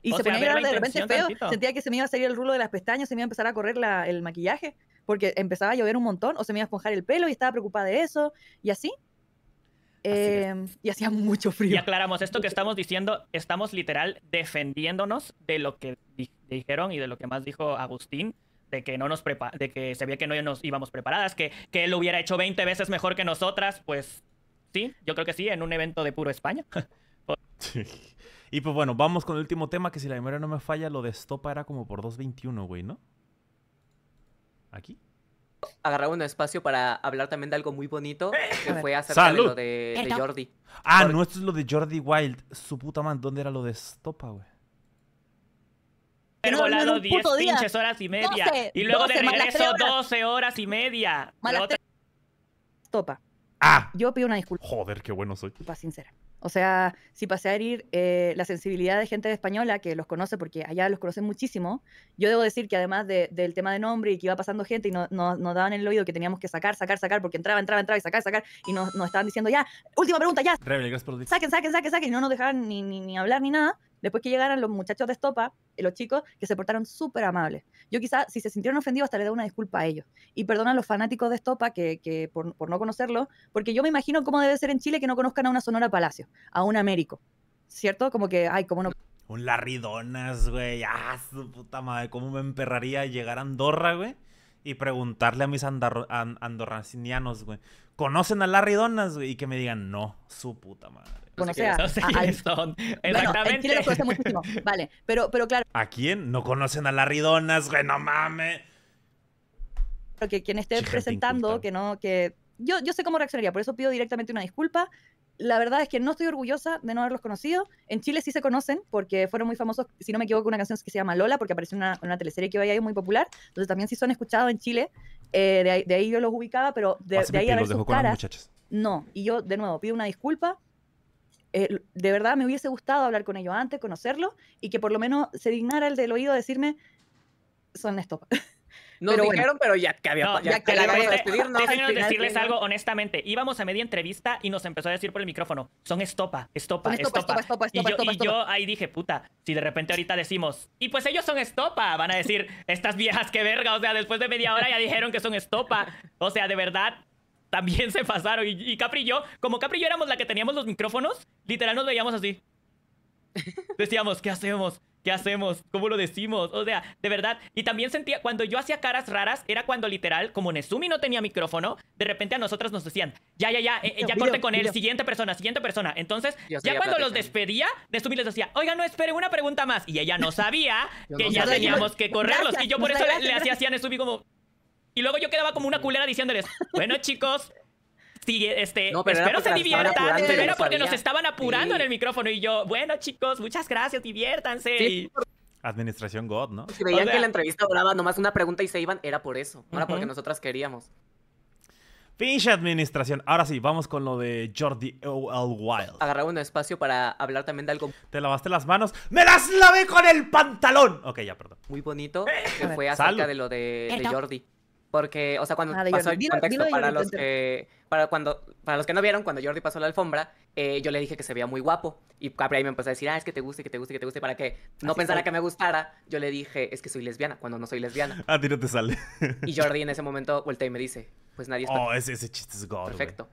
Y se ponía a de repente feo. Sentía que se me iba a salir el rulo de las pestañas, se me iba a empezar a correr el maquillaje porque empezaba a llover un montón o se me iba a esponjar el pelo y estaba preocupada de eso y así. Em, y hacía mucho frío. Y aclaramos esto que estamos diciendo, estamos literal defendiéndonos de lo que dijeron y de lo que más dijo Agustín, de que no nos de que se veía que no nos íbamos preparadas, que, que él lo hubiera hecho 20 veces mejor que nosotras, pues sí, yo creo que sí, en un evento de puro España. Y pues bueno, vamos con el último tema, que si la memoria no me falla, lo de Estopa era como por 2.21, güey, ¿no? aquí. Agarraba un espacio para hablar también de algo muy bonito eh, que fue acerca de lo de, Jordi. Ah, no, esto es lo de Jordi Wild. Su puta man, ¿dónde era lo de Stopa, güey? He volado 10 pinches horas y media. y luego de regreso 12 horas y media. Malas Topa. Ah. Yo pido una disculpa. Joder, qué bueno soy. Disculpa sincera. O sea, si pasé a herir eh, la sensibilidad de gente de española que los conoce, porque allá los conocen muchísimo, yo debo decir que además del tema de nombre y que iba pasando gente y nos no, daban el oído que teníamos que sacar, sacar, sacar, porque entraba, entraba, entraba y sacar, sacar, y nos, estaban diciendo ya, última pregunta, ya. Saquen, saquen, saquen, saquen, y no nos dejaban ni, ni, ni hablar ni nada. Después que llegaran los muchachos de Estopa, eh, los chicos, que se portaron súper amables. Yo quizás, si se sintieron ofendidos, hasta le doy una disculpa a ellos. Y perdona a los fanáticos de Estopa que, que por, por, no conocerlo, porque yo me imagino cómo debe ser en Chile que no conozcan a una Sonora Palacio, a un Américo. ¿Cierto? Como que, ay, cómo no. Un Larridonas, güey. Ah, su puta madre, cómo me emperraría llegar a Andorra, güey. Y preguntarle a mis andorracinianos, güey. ¿Conocen a Donas, güey? Y que me digan, no, su puta madre bueno, a, Exactamente. muchísimo. Vale, pero, pero claro. ¿A quién? No conocen a Larry Donas, güey, no mames. Que quien esté presentando, que no, que. Yo, yo sé cómo reaccionaría, por eso pido directamente una disculpa. La verdad es que no estoy orgullosa de no haberlos conocido. En Chile sí se conocen porque fueron muy famosos, si no me equivoco, una canción que se llama Lola, porque apareció en una, una, teleserie que a ahí muy popular. Entonces también sí son escuchados en Chile. Eh, de, ahí, yo los ubicaba, pero de, ahí a ver sus No, y yo de nuevo pido una disculpa eh, de verdad me hubiese gustado hablar con ellos antes, conocerlo y que por lo menos se dignara el del oído a decirme, son estopa. No, pero dijeron, pero ya que había ya, que la no, decirles algo honestamente. Íbamos a media entrevista y nos empezó a decir por el micrófono, son estopa, estopa, estopa, estopa. y, yo, estopa y yo, ahí dije, puta, si de repente ahorita decimos, y pues ellos son estopa, van a decir, estas viejas que verga, o sea, después de media hora ya dijeron que son estopa. O sea, de verdad, también se pasaron. Y, Capri y yo, como Capri y yo éramos la que teníamos los micrófonos, literal nos veíamos así. Decíamos, ¿qué hacemos? ¿Qué hacemos? ¿Cómo lo decimos? O sea, de verdad. Y también sentía, cuando yo hacía caras raras, era cuando literal, como Nezumi no tenía micrófono, de repente a nosotras nos decían, ya, ya, ya, eh, eh, ya corte con él, siguiente persona, siguiente persona. Entonces, ya, cuando los despedía, Nezumi les decía, oiga, no, espere una pregunta más. Y ella no sabía que ya teníamos que correrlos. y yo por eso le, le hacía así a Nezumi como, y luego yo quedaba como una culera diciéndoles, bueno chicos, este, espero se diviertan, era porque nos estaban apurando en el micrófono y yo, bueno chicos, muchas gracias, diviértanse. Administración God, ¿no? Si veían que la entrevista duraba nomás una pregunta y se iban, era por eso, no era porque nosotras queríamos. Pinche administración. Ahora sí, vamos con lo de Jordi O.L. Agarraba un espacio para hablar también de algo. ¿Te lavaste las manos? ¡Me las lavé con el pantalón! Ok, ya, perdón. Muy bonito, que fue acerca de lo de Jordi. Porque, o sea, cuando ah, pasó el contexto, para, los que, cuando, para los que no vieron, cuando Jordi pasó la alfombra, eh, yo le dije que se veía muy guapo. Y ahí me empezó a decir, ah, es que te guste, que te guste, que te guste. Para que no pensara que me gustara, yo le dije, es que soy lesbiana, cuando no soy lesbiana. A ti no te sale. y Jordi en ese momento voltea y me dice, pues nadie es Oh, ese, chiste es God. Perfecto.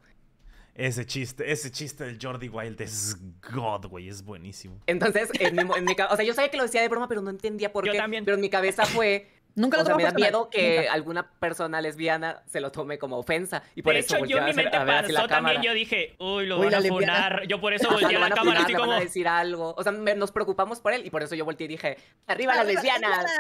Ese chiste, ese chiste del Jordi Wild es God, güey, es buenísimo. Entonces, en mi, en o sea, yo sabía que lo decía de broma, pero no entendía por qué. También. Pero en mi cabeza fue, Nunca lo o sea, me da miedo que alguna persona lesbiana se lo tome como ofensa. Y por eso hecho, yo mi mente pasó también. Yo dije, uy, lo voy van a funar. Yo por eso volví a la cámara a decir algo. O sea, nos preocupamos por él. Y por eso yo volteé y dije, ¡arriba las lesbianas!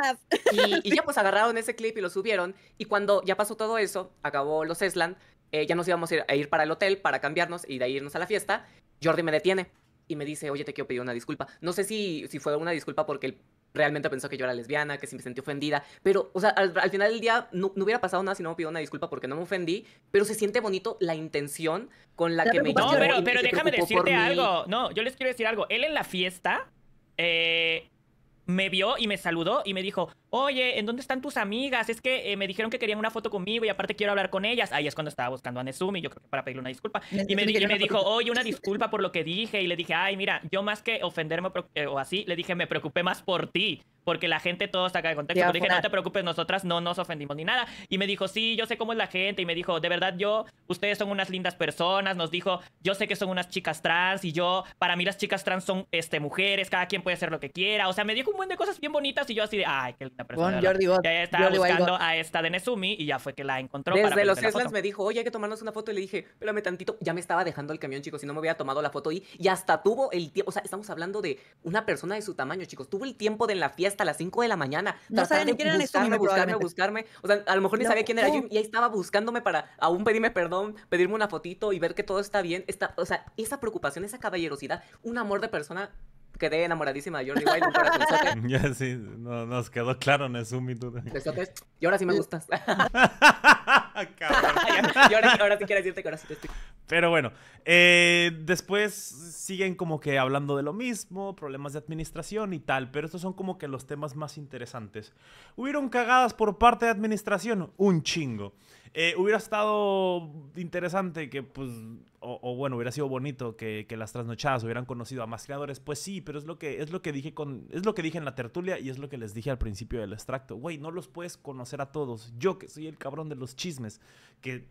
y, ya pues agarraron ese clip y lo subieron. Y cuando ya pasó todo eso, acabó los Esland, eh, ya nos íbamos a ir, a para el hotel para cambiarnos y de ahí irnos a la fiesta. Jordi me detiene y me dice, oye, te quiero pedir una disculpa. No sé si, si fue una disculpa porque el realmente pensó que yo era lesbiana, que sí me sentí ofendida, pero, o sea, al, final del día no, hubiera pasado nada si no me pidió una disculpa porque no me ofendí, pero se siente bonito la intención con la que me No, pero, déjame decirte algo, no, yo les quiero decir algo, él en la fiesta eh, me vio y me saludó y me dijo, oye, ¿en dónde están tus amigas? Es que eh, me dijeron que querían una foto conmigo y aparte quiero hablar con ellas. Ahí es cuando estaba buscando a Nezumi, yo creo que para pedirle una disculpa. Y me, me dijo, oye, una disculpa por lo que dije. Y le dije, ay, mira, yo más que ofenderme eh, o así, le dije, me preocupé más por ti. Porque la gente todo saca de contexto. Le dije, no te preocupes, nosotras no nos ofendimos ni nada. Y me dijo, sí, yo sé cómo es la gente. Y me dijo, de verdad, yo, ustedes son unas lindas personas. Nos dijo, yo sé que son unas chicas trans. Y yo, para mí las chicas trans son este, mujeres, cada quien puede hacer lo que quiera. O sea, me dijo un buen de cosas bien bonitas. Y yo así de, ay, el la persona. Ya estaba buscando a esta de Nezumi y ya fue que la encontró. Desde para los Teslas me dijo, oye, hay que tomarnos una foto. Y le dije, espérame tantito. Ya me estaba dejando el camión, chicos, si no me había tomado la foto ahí. Y hasta tuvo el tiempo. O sea, estamos hablando de una persona de su tamaño, chicos. Tuvo el tiempo de la fiesta a las 5 de la mañana. No sabía ni quién era Nezumi. Buscarme, buscarme, O sea, a lo mejor ni sabía quién era ya Y ahí estaba buscándome para aún pedirme perdón, pedirme una fotito y ver que todo está bien. Está, o sea, esa preocupación, esa caballerosidad, un amor de persona quedé enamoradísima de Jordi Wild. Ya sí, nos quedó claro, Nezumi. Tú... Y ahora sí me gustas. y ahora, sí quiero decirte que ahora sí te estoy. Pero bueno, eh, después siguen como que hablando de lo mismo, problemas de administración y tal, pero estos son como que los temas más interesantes. Hubieron cagadas por parte de administración, un chingo. Eh, hubiera estado interesante que pues o, bueno, hubiera sido bonito que, que, las trasnochadas hubieran conocido a más creadores. Pues sí, pero es lo que, es lo que dije con, es lo que dije en la tertulia y es lo que les dije al principio del extracto. Güey, no los puedes conocer a todos. Yo que soy el cabrón de los chismes, que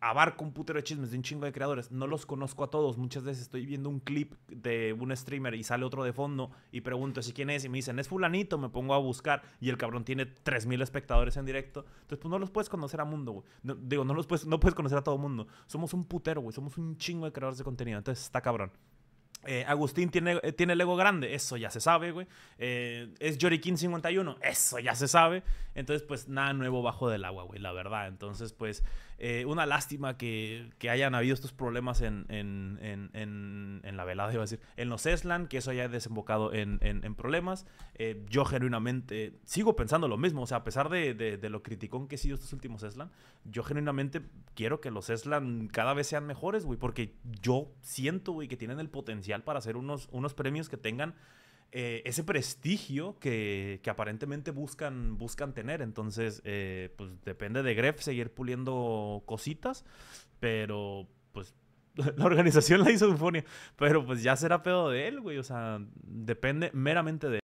abarco un putero de chismes de un chingo de creadores. No los conozco a todos. Muchas veces estoy viendo un clip de un streamer y sale otro de fondo y pregunto si quién es y me dicen, es fulanito, me pongo a buscar y el cabrón tiene 3.000 espectadores en directo. Entonces, pues no los puedes conocer a mundo, güey. digo, no los puedes, no puedes conocer a todo mundo. Somos un putero, güey. Somos un chingo de creadores de contenido. Entonces, está cabrón. Eh, Agustín tiene, eh, tiene el ego grande, eso ya se sabe, güey. Eh, es Jorikin 51, eso ya se sabe. Entonces, pues nada nuevo bajo del agua, güey, la verdad. Entonces, pues eh, una lástima que, hayan habido estos problemas en, la velada, iba a decir, en los Eslan, que eso haya desembocado en, problemas. Eh, yo genuinamente sigo pensando lo mismo, o sea, a pesar de, lo criticón que he sido estos últimos Eslan, yo genuinamente quiero que los Eslan cada vez sean mejores, güey, porque yo siento, güey, que tienen el potencial para hacer unos, unos premios que tengan eh, ese prestigio que, aparentemente buscan, buscan tener. Entonces, eh, pues depende de Gref seguir puliendo cositas, pero pues la organización la hizo Eufonia, pero pues ya será pedo de él, güey. O sea, depende meramente de